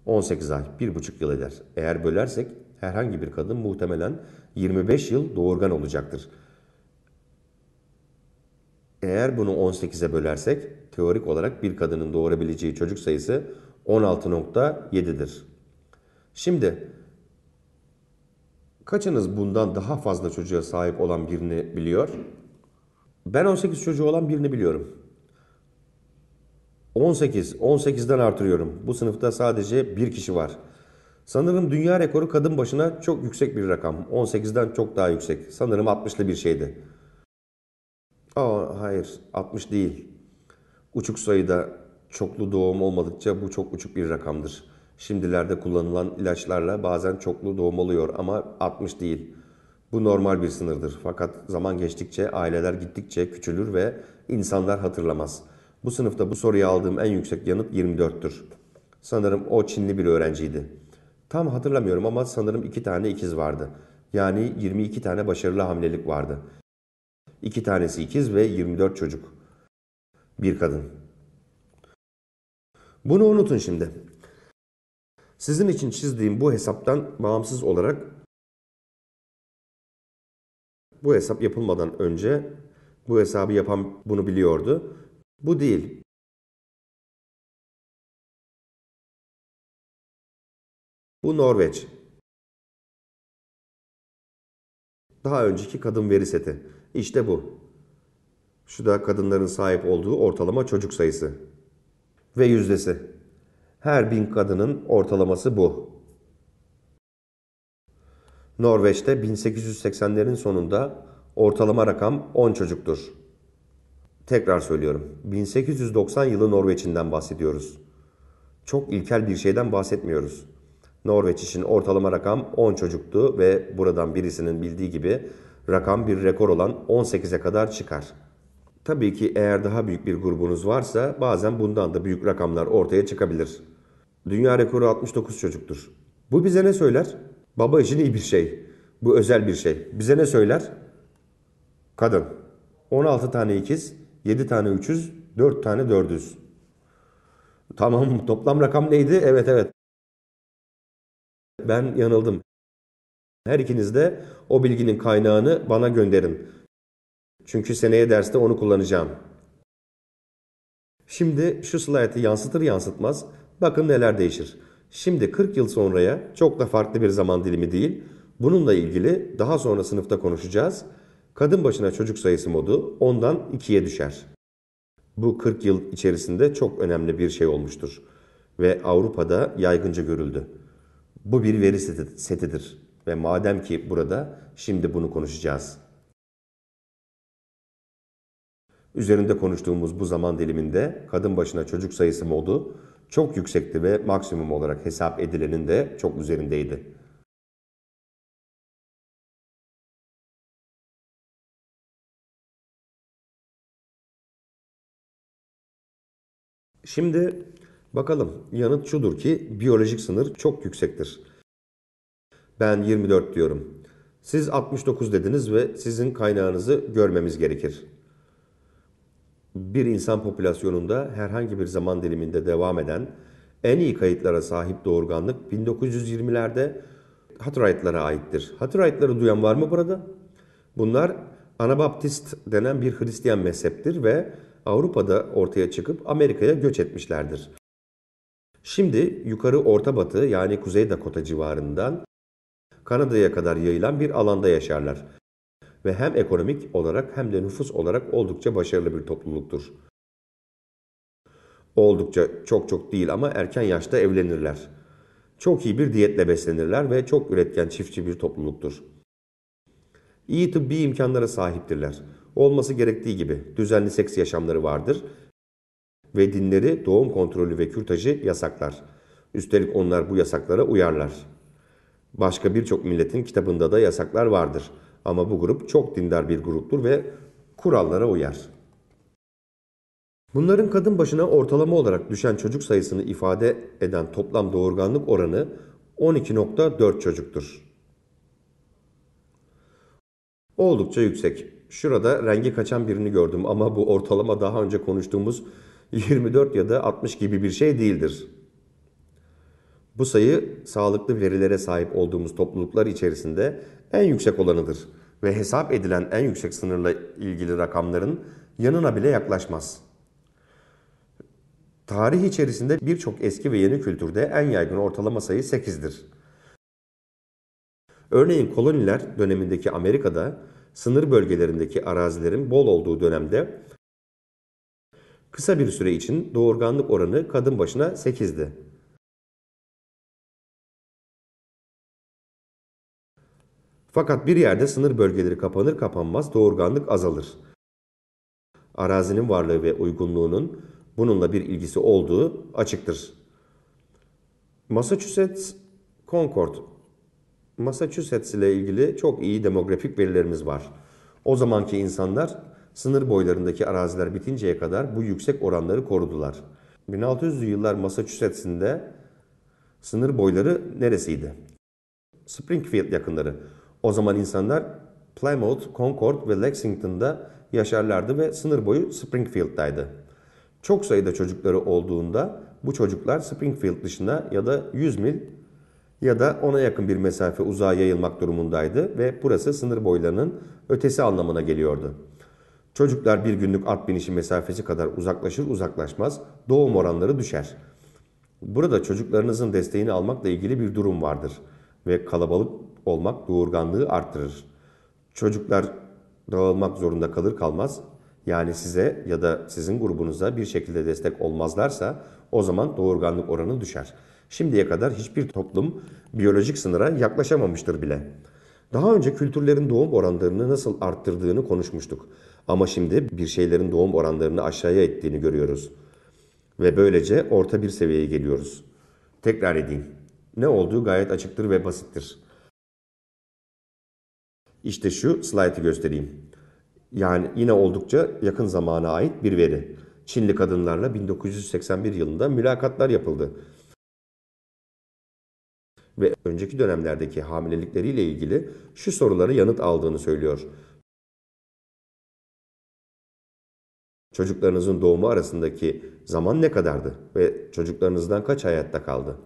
18 ay, 1,5 yıl eder. Eğer bölersek herhangi bir kadın muhtemelen 25 yıl doğurgan olacaktır. Eğer bunu 18'e bölersek teorik olarak bir kadının doğurabileceği çocuk sayısı 16.7'dir. Şimdi kaçınız bundan daha fazla çocuğa sahip olan birini biliyor? Ben 18 çocuğu olan birini biliyorum. 18. 18'den artırıyorum. Bu sınıfta sadece bir kişi var. Sanırım dünya rekoru kadın başına çok yüksek bir rakam. 18'den çok daha yüksek. Sanırım 60'lı bir şeydi. Aa hayır 60 değil. Uçuk sayıda çoklu doğum olmadıkça bu çok uçuk bir rakamdır. Şimdilerde kullanılan ilaçlarla bazen çoklu doğum oluyor ama 60 değil. Bu normal bir sınırdır. Fakat zaman geçtikçe aileler gittikçe küçülür ve insanlar hatırlamaz.'' Bu sınıfta bu soruyu aldığım en yüksek yanıt 24'tür. Sanırım o Çinli bir öğrenciydi. Tam hatırlamıyorum ama sanırım iki tane ikiz vardı. Yani 22 tane başarılı hamilelik vardı. İki tanesi ikiz ve 24 çocuk. Bir kadın. Bunu unutun şimdi. Sizin için çizdiğim bu hesaptan bağımsız olarak bu hesap yapılmadan önce bu hesabı yapan bunu biliyordu bu değil. Bu Norveç. Daha önceki kadın veri seti. İşte bu. Şu da kadınların sahip olduğu ortalama çocuk sayısı. Ve yüzdesi. Her bin kadının ortalaması bu. Norveç'te 1880'lerin sonunda ortalama rakam 10 çocuktur. Tekrar söylüyorum. 1890 yılı Norveç'inden bahsediyoruz. Çok ilkel bir şeyden bahsetmiyoruz. Norveç için ortalama rakam 10 çocuktu ve buradan birisinin bildiği gibi rakam bir rekor olan 18'e kadar çıkar. Tabii ki eğer daha büyük bir grubunuz varsa bazen bundan da büyük rakamlar ortaya çıkabilir. Dünya rekoru 69 çocuktur. Bu bize ne söyler? Baba için iyi bir şey. Bu özel bir şey. Bize ne söyler? Kadın. 16 tane ikiz, 7 tane 300, 4 tane 400. Tamam toplam rakam neydi? Evet evet. Ben yanıldım. Her ikiniz de o bilginin kaynağını bana gönderin. Çünkü seneye derste onu kullanacağım. Şimdi şu slaytı yansıtır yansıtmaz bakın neler değişir. Şimdi 40 yıl sonraya çok da farklı bir zaman dilimi değil. Bununla ilgili daha sonra sınıfta konuşacağız. Kadın başına çocuk sayısı modu 10'dan 2'ye düşer. Bu 40 yıl içerisinde çok önemli bir şey olmuştur ve Avrupa'da yaygınca görüldü. Bu bir veri setidir ve madem ki burada şimdi bunu konuşacağız. Üzerinde konuştuğumuz bu zaman diliminde kadın başına çocuk sayısı modu çok yüksekti ve maksimum olarak hesap edilenin de çok üzerindeydi. Şimdi bakalım yanıt şudur ki biyolojik sınır çok yüksektir. Ben 24 diyorum. Siz 69 dediniz ve sizin kaynağınızı görmemiz gerekir. Bir insan popülasyonunda herhangi bir zaman diliminde devam eden en iyi kayıtlara sahip doğurganlık 1920'lerde Hatıraytlara aittir. Hatıraytları duyan var mı burada? Bunlar Anabaptist denen bir Hristiyan mezheptir ve Avrupa'da ortaya çıkıp Amerika'ya göç etmişlerdir. Şimdi yukarı Orta Batı yani Kuzey Dakota civarından Kanada'ya kadar yayılan bir alanda yaşarlar ve hem ekonomik olarak hem de nüfus olarak oldukça başarılı bir topluluktur. Oldukça çok çok değil ama erken yaşta evlenirler. Çok iyi bir diyetle beslenirler ve çok üretken çiftçi bir topluluktur. İyi tıbbi imkanlara sahiptirler olması gerektiği gibi düzenli seks yaşamları vardır ve dinleri doğum kontrolü ve kürtajı yasaklar. Üstelik onlar bu yasaklara uyarlar. Başka birçok milletin kitabında da yasaklar vardır ama bu grup çok dindar bir gruptur ve kurallara uyar. Bunların kadın başına ortalama olarak düşen çocuk sayısını ifade eden toplam doğurganlık oranı 12.4 çocuktur. Oldukça yüksek şurada rengi kaçan birini gördüm ama bu ortalama daha önce konuştuğumuz 24 ya da 60 gibi bir şey değildir. Bu sayı sağlıklı verilere sahip olduğumuz topluluklar içerisinde en yüksek olanıdır ve hesap edilen en yüksek sınırla ilgili rakamların yanına bile yaklaşmaz. Tarih içerisinde birçok eski ve yeni kültürde en yaygın ortalama sayı 8'dir. Örneğin koloniler dönemindeki Amerika'da sınır bölgelerindeki arazilerin bol olduğu dönemde kısa bir süre için doğurganlık oranı kadın başına 8'di. Fakat bir yerde sınır bölgeleri kapanır kapanmaz doğurganlık azalır. Arazinin varlığı ve uygunluğunun bununla bir ilgisi olduğu açıktır. Massachusetts Concord Massachusetts ile ilgili çok iyi demografik verilerimiz var. O zamanki insanlar sınır boylarındaki araziler bitinceye kadar bu yüksek oranları korudular. 1600'lü yıllar Massachusetts'in de sınır boyları neresiydi? Springfield yakınları. O zaman insanlar Plymouth, Concord ve Lexington'da yaşarlardı ve sınır boyu Springfield'daydı. Çok sayıda çocukları olduğunda bu çocuklar Springfield dışında ya da 100 mil ya da ona yakın bir mesafe uzağa yayılmak durumundaydı ve burası sınır boylarının ötesi anlamına geliyordu. Çocuklar bir günlük at binişi mesafesi kadar uzaklaşır uzaklaşmaz doğum oranları düşer. Burada çocuklarınızın desteğini almakla ilgili bir durum vardır ve kalabalık olmak doğurganlığı arttırır. Çocuklar dağılmak zorunda kalır kalmaz yani size ya da sizin grubunuza bir şekilde destek olmazlarsa o zaman doğurganlık oranı düşer.'' Şimdiye kadar hiçbir toplum biyolojik sınıra yaklaşamamıştır bile. Daha önce kültürlerin doğum oranlarını nasıl arttırdığını konuşmuştuk. Ama şimdi bir şeylerin doğum oranlarını aşağıya ettiğini görüyoruz. Ve böylece orta bir seviyeye geliyoruz. Tekrar edeyim. Ne olduğu gayet açıktır ve basittir. İşte şu slaytı göstereyim. Yani yine oldukça yakın zamana ait bir veri. Çinli kadınlarla 1981 yılında mülakatlar yapıldı ve önceki dönemlerdeki hamilelikleriyle ilgili şu sorulara yanıt aldığını söylüyor. Çocuklarınızın doğumu arasındaki zaman ne kadardı ve çocuklarınızdan kaç hayatta kaldı?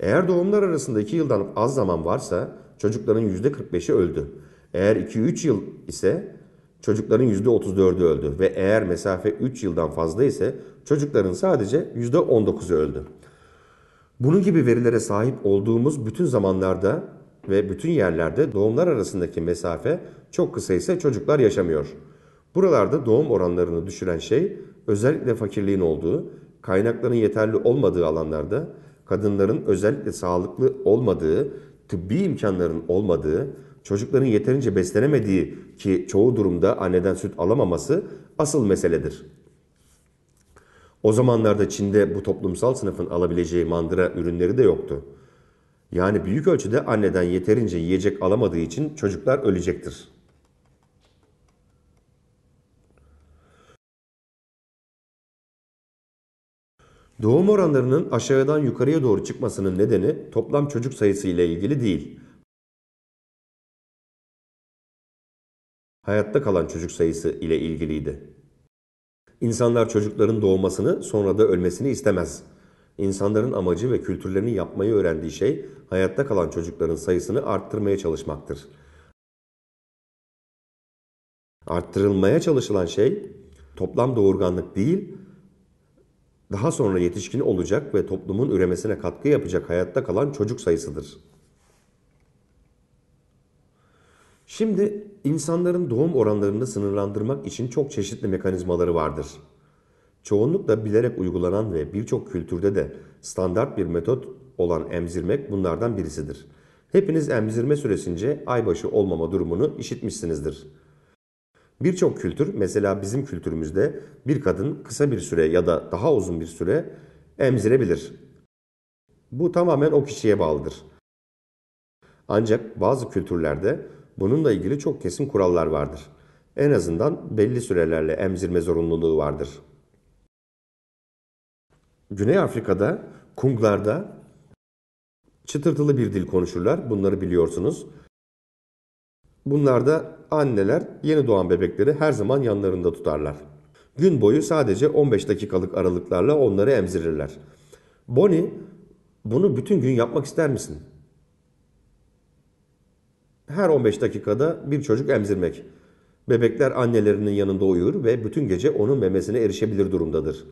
Eğer doğumlar arasındaki yıldan az zaman varsa çocukların %45'i öldü. Eğer 2-3 yıl ise çocukların %34'ü öldü ve eğer mesafe 3 yıldan fazla ise çocukların sadece %19'u öldü. Bunun gibi verilere sahip olduğumuz bütün zamanlarda ve bütün yerlerde doğumlar arasındaki mesafe çok kısa ise çocuklar yaşamıyor. Buralarda doğum oranlarını düşüren şey özellikle fakirliğin olduğu, kaynakların yeterli olmadığı alanlarda kadınların özellikle sağlıklı olmadığı, tıbbi imkanların olmadığı, çocukların yeterince beslenemediği ki çoğu durumda anneden süt alamaması asıl meseledir. O zamanlarda Çin'de bu toplumsal sınıfın alabileceği mandıra ürünleri de yoktu. Yani büyük ölçüde anneden yeterince yiyecek alamadığı için çocuklar ölecektir. Doğum oranlarının aşağıdan yukarıya doğru çıkmasının nedeni toplam çocuk sayısı ile ilgili değil. Hayatta kalan çocuk sayısı ile ilgiliydi. İnsanlar çocukların doğmasını sonra da ölmesini istemez. İnsanların amacı ve kültürlerini yapmayı öğrendiği şey hayatta kalan çocukların sayısını arttırmaya çalışmaktır. Arttırılmaya çalışılan şey toplam doğurganlık değil, daha sonra yetişkin olacak ve toplumun üremesine katkı yapacak hayatta kalan çocuk sayısıdır. Şimdi insanların doğum oranlarını sınırlandırmak için çok çeşitli mekanizmaları vardır. Çoğunlukla bilerek uygulanan ve birçok kültürde de standart bir metot olan emzirmek bunlardan birisidir. Hepiniz emzirme süresince aybaşı olmama durumunu işitmişsinizdir. Birçok kültür, mesela bizim kültürümüzde bir kadın kısa bir süre ya da daha uzun bir süre emzirebilir. Bu tamamen o kişiye bağlıdır. Ancak bazı kültürlerde Bununla ilgili çok kesin kurallar vardır. En azından belli sürelerle emzirme zorunluluğu vardır. Güney Afrika'da, Kunglar'da çıtırtılı bir dil konuşurlar. Bunları biliyorsunuz. Bunlarda anneler yeni doğan bebekleri her zaman yanlarında tutarlar. Gün boyu sadece 15 dakikalık aralıklarla onları emzirirler. Bonnie bunu bütün gün yapmak ister misin? her 15 dakikada bir çocuk emzirmek. Bebekler annelerinin yanında uyur ve bütün gece onun memesine erişebilir durumdadır.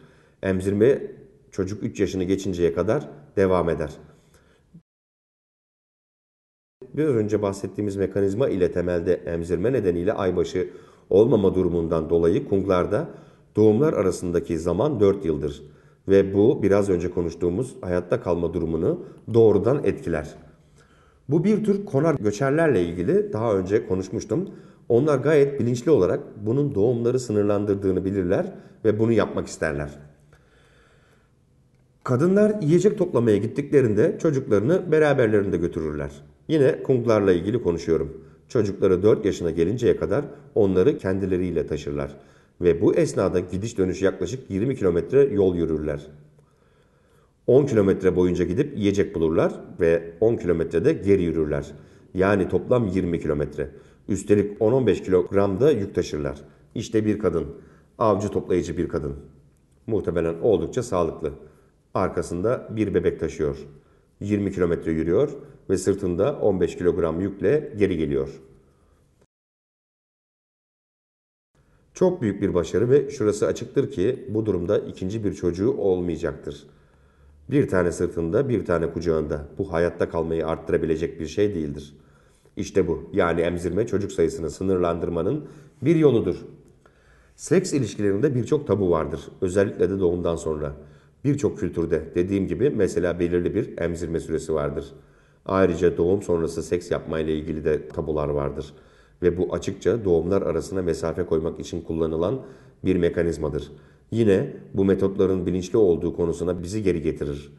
Emzirme çocuk 3 yaşını geçinceye kadar devam eder. Biraz önce bahsettiğimiz mekanizma ile temelde emzirme nedeniyle aybaşı olmama durumundan dolayı kunglarda doğumlar arasındaki zaman 4 yıldır ve bu biraz önce konuştuğumuz hayatta kalma durumunu doğrudan etkiler. Bu bir tür konar göçerlerle ilgili daha önce konuşmuştum. Onlar gayet bilinçli olarak bunun doğumları sınırlandırdığını bilirler ve bunu yapmak isterler. Kadınlar yiyecek toplamaya gittiklerinde çocuklarını beraberlerinde götürürler. Yine kunglarla ilgili konuşuyorum. Çocukları 4 yaşına gelinceye kadar onları kendileriyle taşırlar ve bu esnada gidiş dönüş yaklaşık 20 kilometre yol yürürler. 10 kilometre boyunca gidip yiyecek bulurlar ve 10 kilometrede geri yürürler. Yani toplam 20 kilometre. Üstelik 10-15 kilogram da yük taşırlar. İşte bir kadın. Avcı toplayıcı bir kadın. Muhtemelen oldukça sağlıklı. Arkasında bir bebek taşıyor. 20 kilometre yürüyor ve sırtında 15 kilogram yükle geri geliyor. Çok büyük bir başarı ve şurası açıktır ki bu durumda ikinci bir çocuğu olmayacaktır.'' Bir tane sırtında, bir tane kucağında. Bu hayatta kalmayı arttırabilecek bir şey değildir. İşte bu. Yani emzirme çocuk sayısını sınırlandırmanın bir yoludur. Seks ilişkilerinde birçok tabu vardır. Özellikle de doğumdan sonra. Birçok kültürde dediğim gibi mesela belirli bir emzirme süresi vardır. Ayrıca doğum sonrası seks yapmayla ilgili de tabular vardır. Ve bu açıkça doğumlar arasına mesafe koymak için kullanılan bir mekanizmadır yine bu metotların bilinçli olduğu konusuna bizi geri getirir.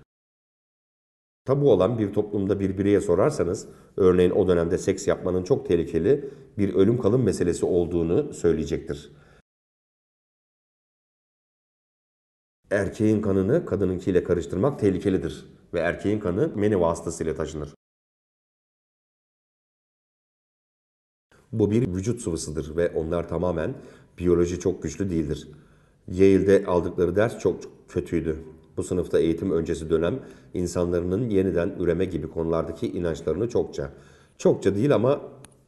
Tabu olan bir toplumda bir bireye sorarsanız, örneğin o dönemde seks yapmanın çok tehlikeli bir ölüm kalım meselesi olduğunu söyleyecektir. Erkeğin kanını kadınınkiyle karıştırmak tehlikelidir ve erkeğin kanı meni vasıtasıyla taşınır. Bu bir vücut sıvısıdır ve onlar tamamen biyoloji çok güçlü değildir. Yale'de aldıkları ders çok kötüydü. Bu sınıfta eğitim öncesi dönem insanların yeniden üreme gibi konulardaki inançlarını çokça, çokça değil ama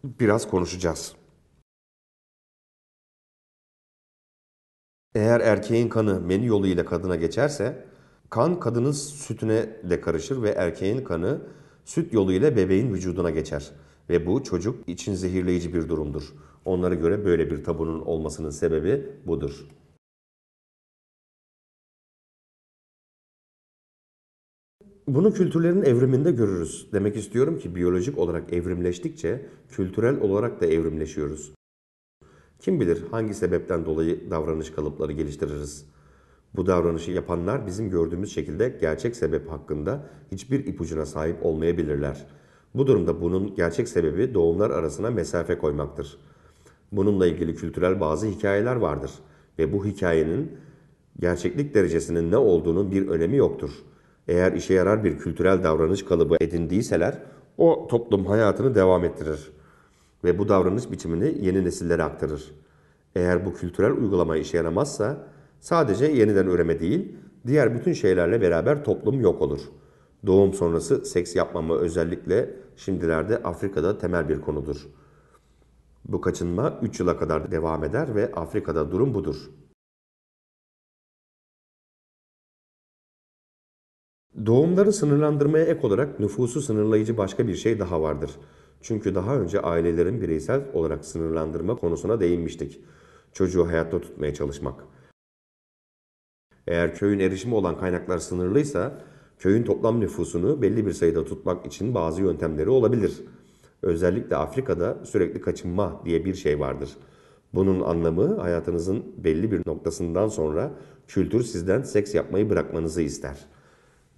biraz konuşacağız. Eğer erkeğin kanı meni yoluyla kadına geçerse, kan kadının sütüne de karışır ve erkeğin kanı süt yoluyla bebeğin vücuduna geçer. Ve bu çocuk için zehirleyici bir durumdur. Onlara göre böyle bir tabunun olmasının sebebi budur. Bunu kültürlerin evriminde görürüz. Demek istiyorum ki biyolojik olarak evrimleştikçe kültürel olarak da evrimleşiyoruz. Kim bilir hangi sebepten dolayı davranış kalıpları geliştiririz. Bu davranışı yapanlar bizim gördüğümüz şekilde gerçek sebep hakkında hiçbir ipucuna sahip olmayabilirler. Bu durumda bunun gerçek sebebi doğumlar arasına mesafe koymaktır. Bununla ilgili kültürel bazı hikayeler vardır ve bu hikayenin gerçeklik derecesinin ne olduğunun bir önemi yoktur.'' eğer işe yarar bir kültürel davranış kalıbı edindiyseler o toplum hayatını devam ettirir ve bu davranış biçimini yeni nesillere aktarır. Eğer bu kültürel uygulama işe yaramazsa sadece yeniden üreme değil, diğer bütün şeylerle beraber toplum yok olur. Doğum sonrası seks yapmama özellikle şimdilerde Afrika'da temel bir konudur. Bu kaçınma 3 yıla kadar devam eder ve Afrika'da durum budur. Doğumları sınırlandırmaya ek olarak nüfusu sınırlayıcı başka bir şey daha vardır. Çünkü daha önce ailelerin bireysel olarak sınırlandırma konusuna değinmiştik. Çocuğu hayatta tutmaya çalışmak. Eğer köyün erişimi olan kaynaklar sınırlıysa, köyün toplam nüfusunu belli bir sayıda tutmak için bazı yöntemleri olabilir. Özellikle Afrika'da sürekli kaçınma diye bir şey vardır. Bunun anlamı hayatınızın belli bir noktasından sonra kültür sizden seks yapmayı bırakmanızı ister.''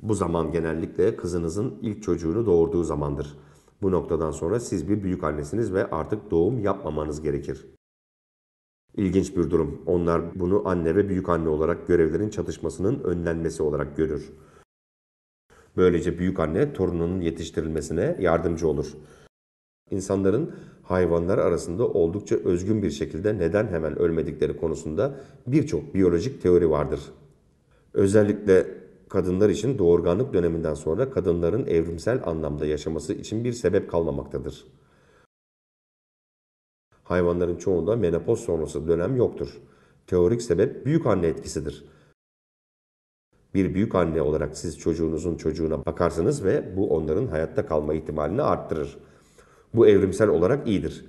Bu zaman genellikle kızınızın ilk çocuğunu doğurduğu zamandır. Bu noktadan sonra siz bir büyük annesiniz ve artık doğum yapmamanız gerekir. İlginç bir durum. Onlar bunu anne ve büyük anne olarak görevlerin çatışmasının önlenmesi olarak görür. Böylece büyük anne torununun yetiştirilmesine yardımcı olur. İnsanların hayvanlar arasında oldukça özgün bir şekilde neden hemen ölmedikleri konusunda birçok biyolojik teori vardır. Özellikle kadınlar için doğurganlık döneminden sonra kadınların evrimsel anlamda yaşaması için bir sebep kalmamaktadır. Hayvanların çoğunda menopoz sonrası dönem yoktur. Teorik sebep büyük anne etkisidir. Bir büyük anne olarak siz çocuğunuzun çocuğuna bakarsınız ve bu onların hayatta kalma ihtimalini arttırır. Bu evrimsel olarak iyidir.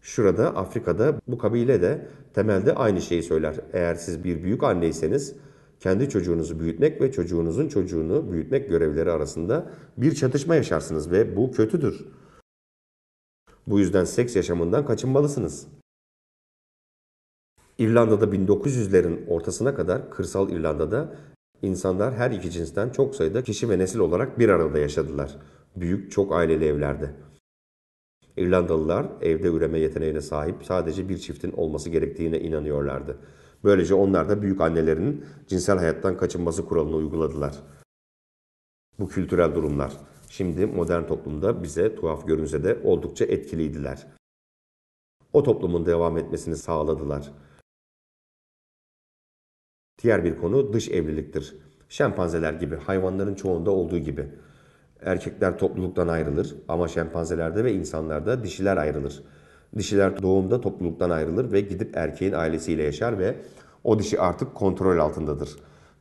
Şurada Afrika'da bu kabile de temelde aynı şeyi söyler. Eğer siz bir büyük anneyseniz kendi çocuğunuzu büyütmek ve çocuğunuzun çocuğunu büyütmek görevleri arasında bir çatışma yaşarsınız ve bu kötüdür. Bu yüzden seks yaşamından kaçınmalısınız. İrlanda'da 1900'lerin ortasına kadar kırsal İrlanda'da insanlar her iki cinsten çok sayıda kişi ve nesil olarak bir arada yaşadılar. Büyük çok aileli evlerde. İrlandalılar evde üreme yeteneğine sahip sadece bir çiftin olması gerektiğine inanıyorlardı. Böylece onlar da büyük annelerinin cinsel hayattan kaçınması kuralını uyguladılar. Bu kültürel durumlar şimdi modern toplumda bize tuhaf görünse de oldukça etkiliydiler. O toplumun devam etmesini sağladılar. Diğer bir konu dış evliliktir. Şempanzeler gibi, hayvanların çoğunda olduğu gibi. Erkekler topluluktan ayrılır ama şempanzelerde ve insanlarda dişiler ayrılır. Dişiler doğumda topluluktan ayrılır ve gidip erkeğin ailesiyle yaşar ve o dişi artık kontrol altındadır.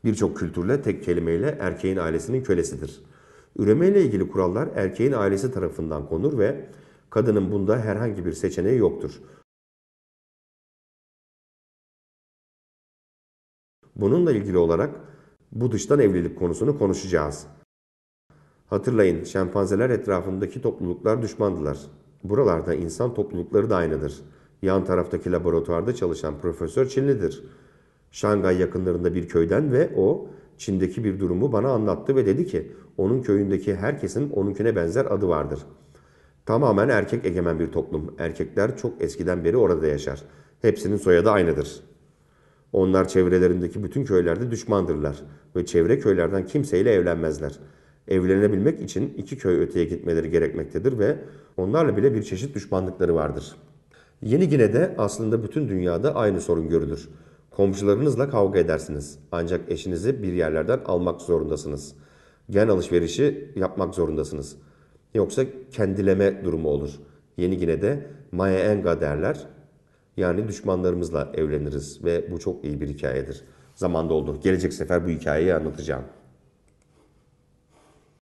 Birçok kültürle tek kelimeyle erkeğin ailesinin kölesidir. Üreme ile ilgili kurallar erkeğin ailesi tarafından konur ve kadının bunda herhangi bir seçeneği yoktur. Bununla ilgili olarak bu dıştan evlilik konusunu konuşacağız. Hatırlayın şempanzeler etrafındaki topluluklar düşmandılar. Buralarda insan toplulukları da aynıdır. Yan taraftaki laboratuvarda çalışan profesör Çinlidir. Şangay yakınlarında bir köyden ve o Çin'deki bir durumu bana anlattı ve dedi ki onun köyündeki herkesin onunkine benzer adı vardır. Tamamen erkek egemen bir toplum. Erkekler çok eskiden beri orada yaşar. Hepsinin soyadı aynıdır. Onlar çevrelerindeki bütün köylerde düşmandırlar ve çevre köylerden kimseyle evlenmezler. Evlenebilmek için iki köy öteye gitmeleri gerekmektedir ve Onlarla bile bir çeşit düşmanlıkları vardır. Yeni Gine'de aslında bütün dünyada aynı sorun görülür. Komşularınızla kavga edersiniz. Ancak eşinizi bir yerlerden almak zorundasınız. Gen alışverişi yapmak zorundasınız. Yoksa kendileme durumu olur. Yeni Gine'de Maya Enga derler. Yani düşmanlarımızla evleniriz ve bu çok iyi bir hikayedir. Zaman doldu. Gelecek sefer bu hikayeyi anlatacağım.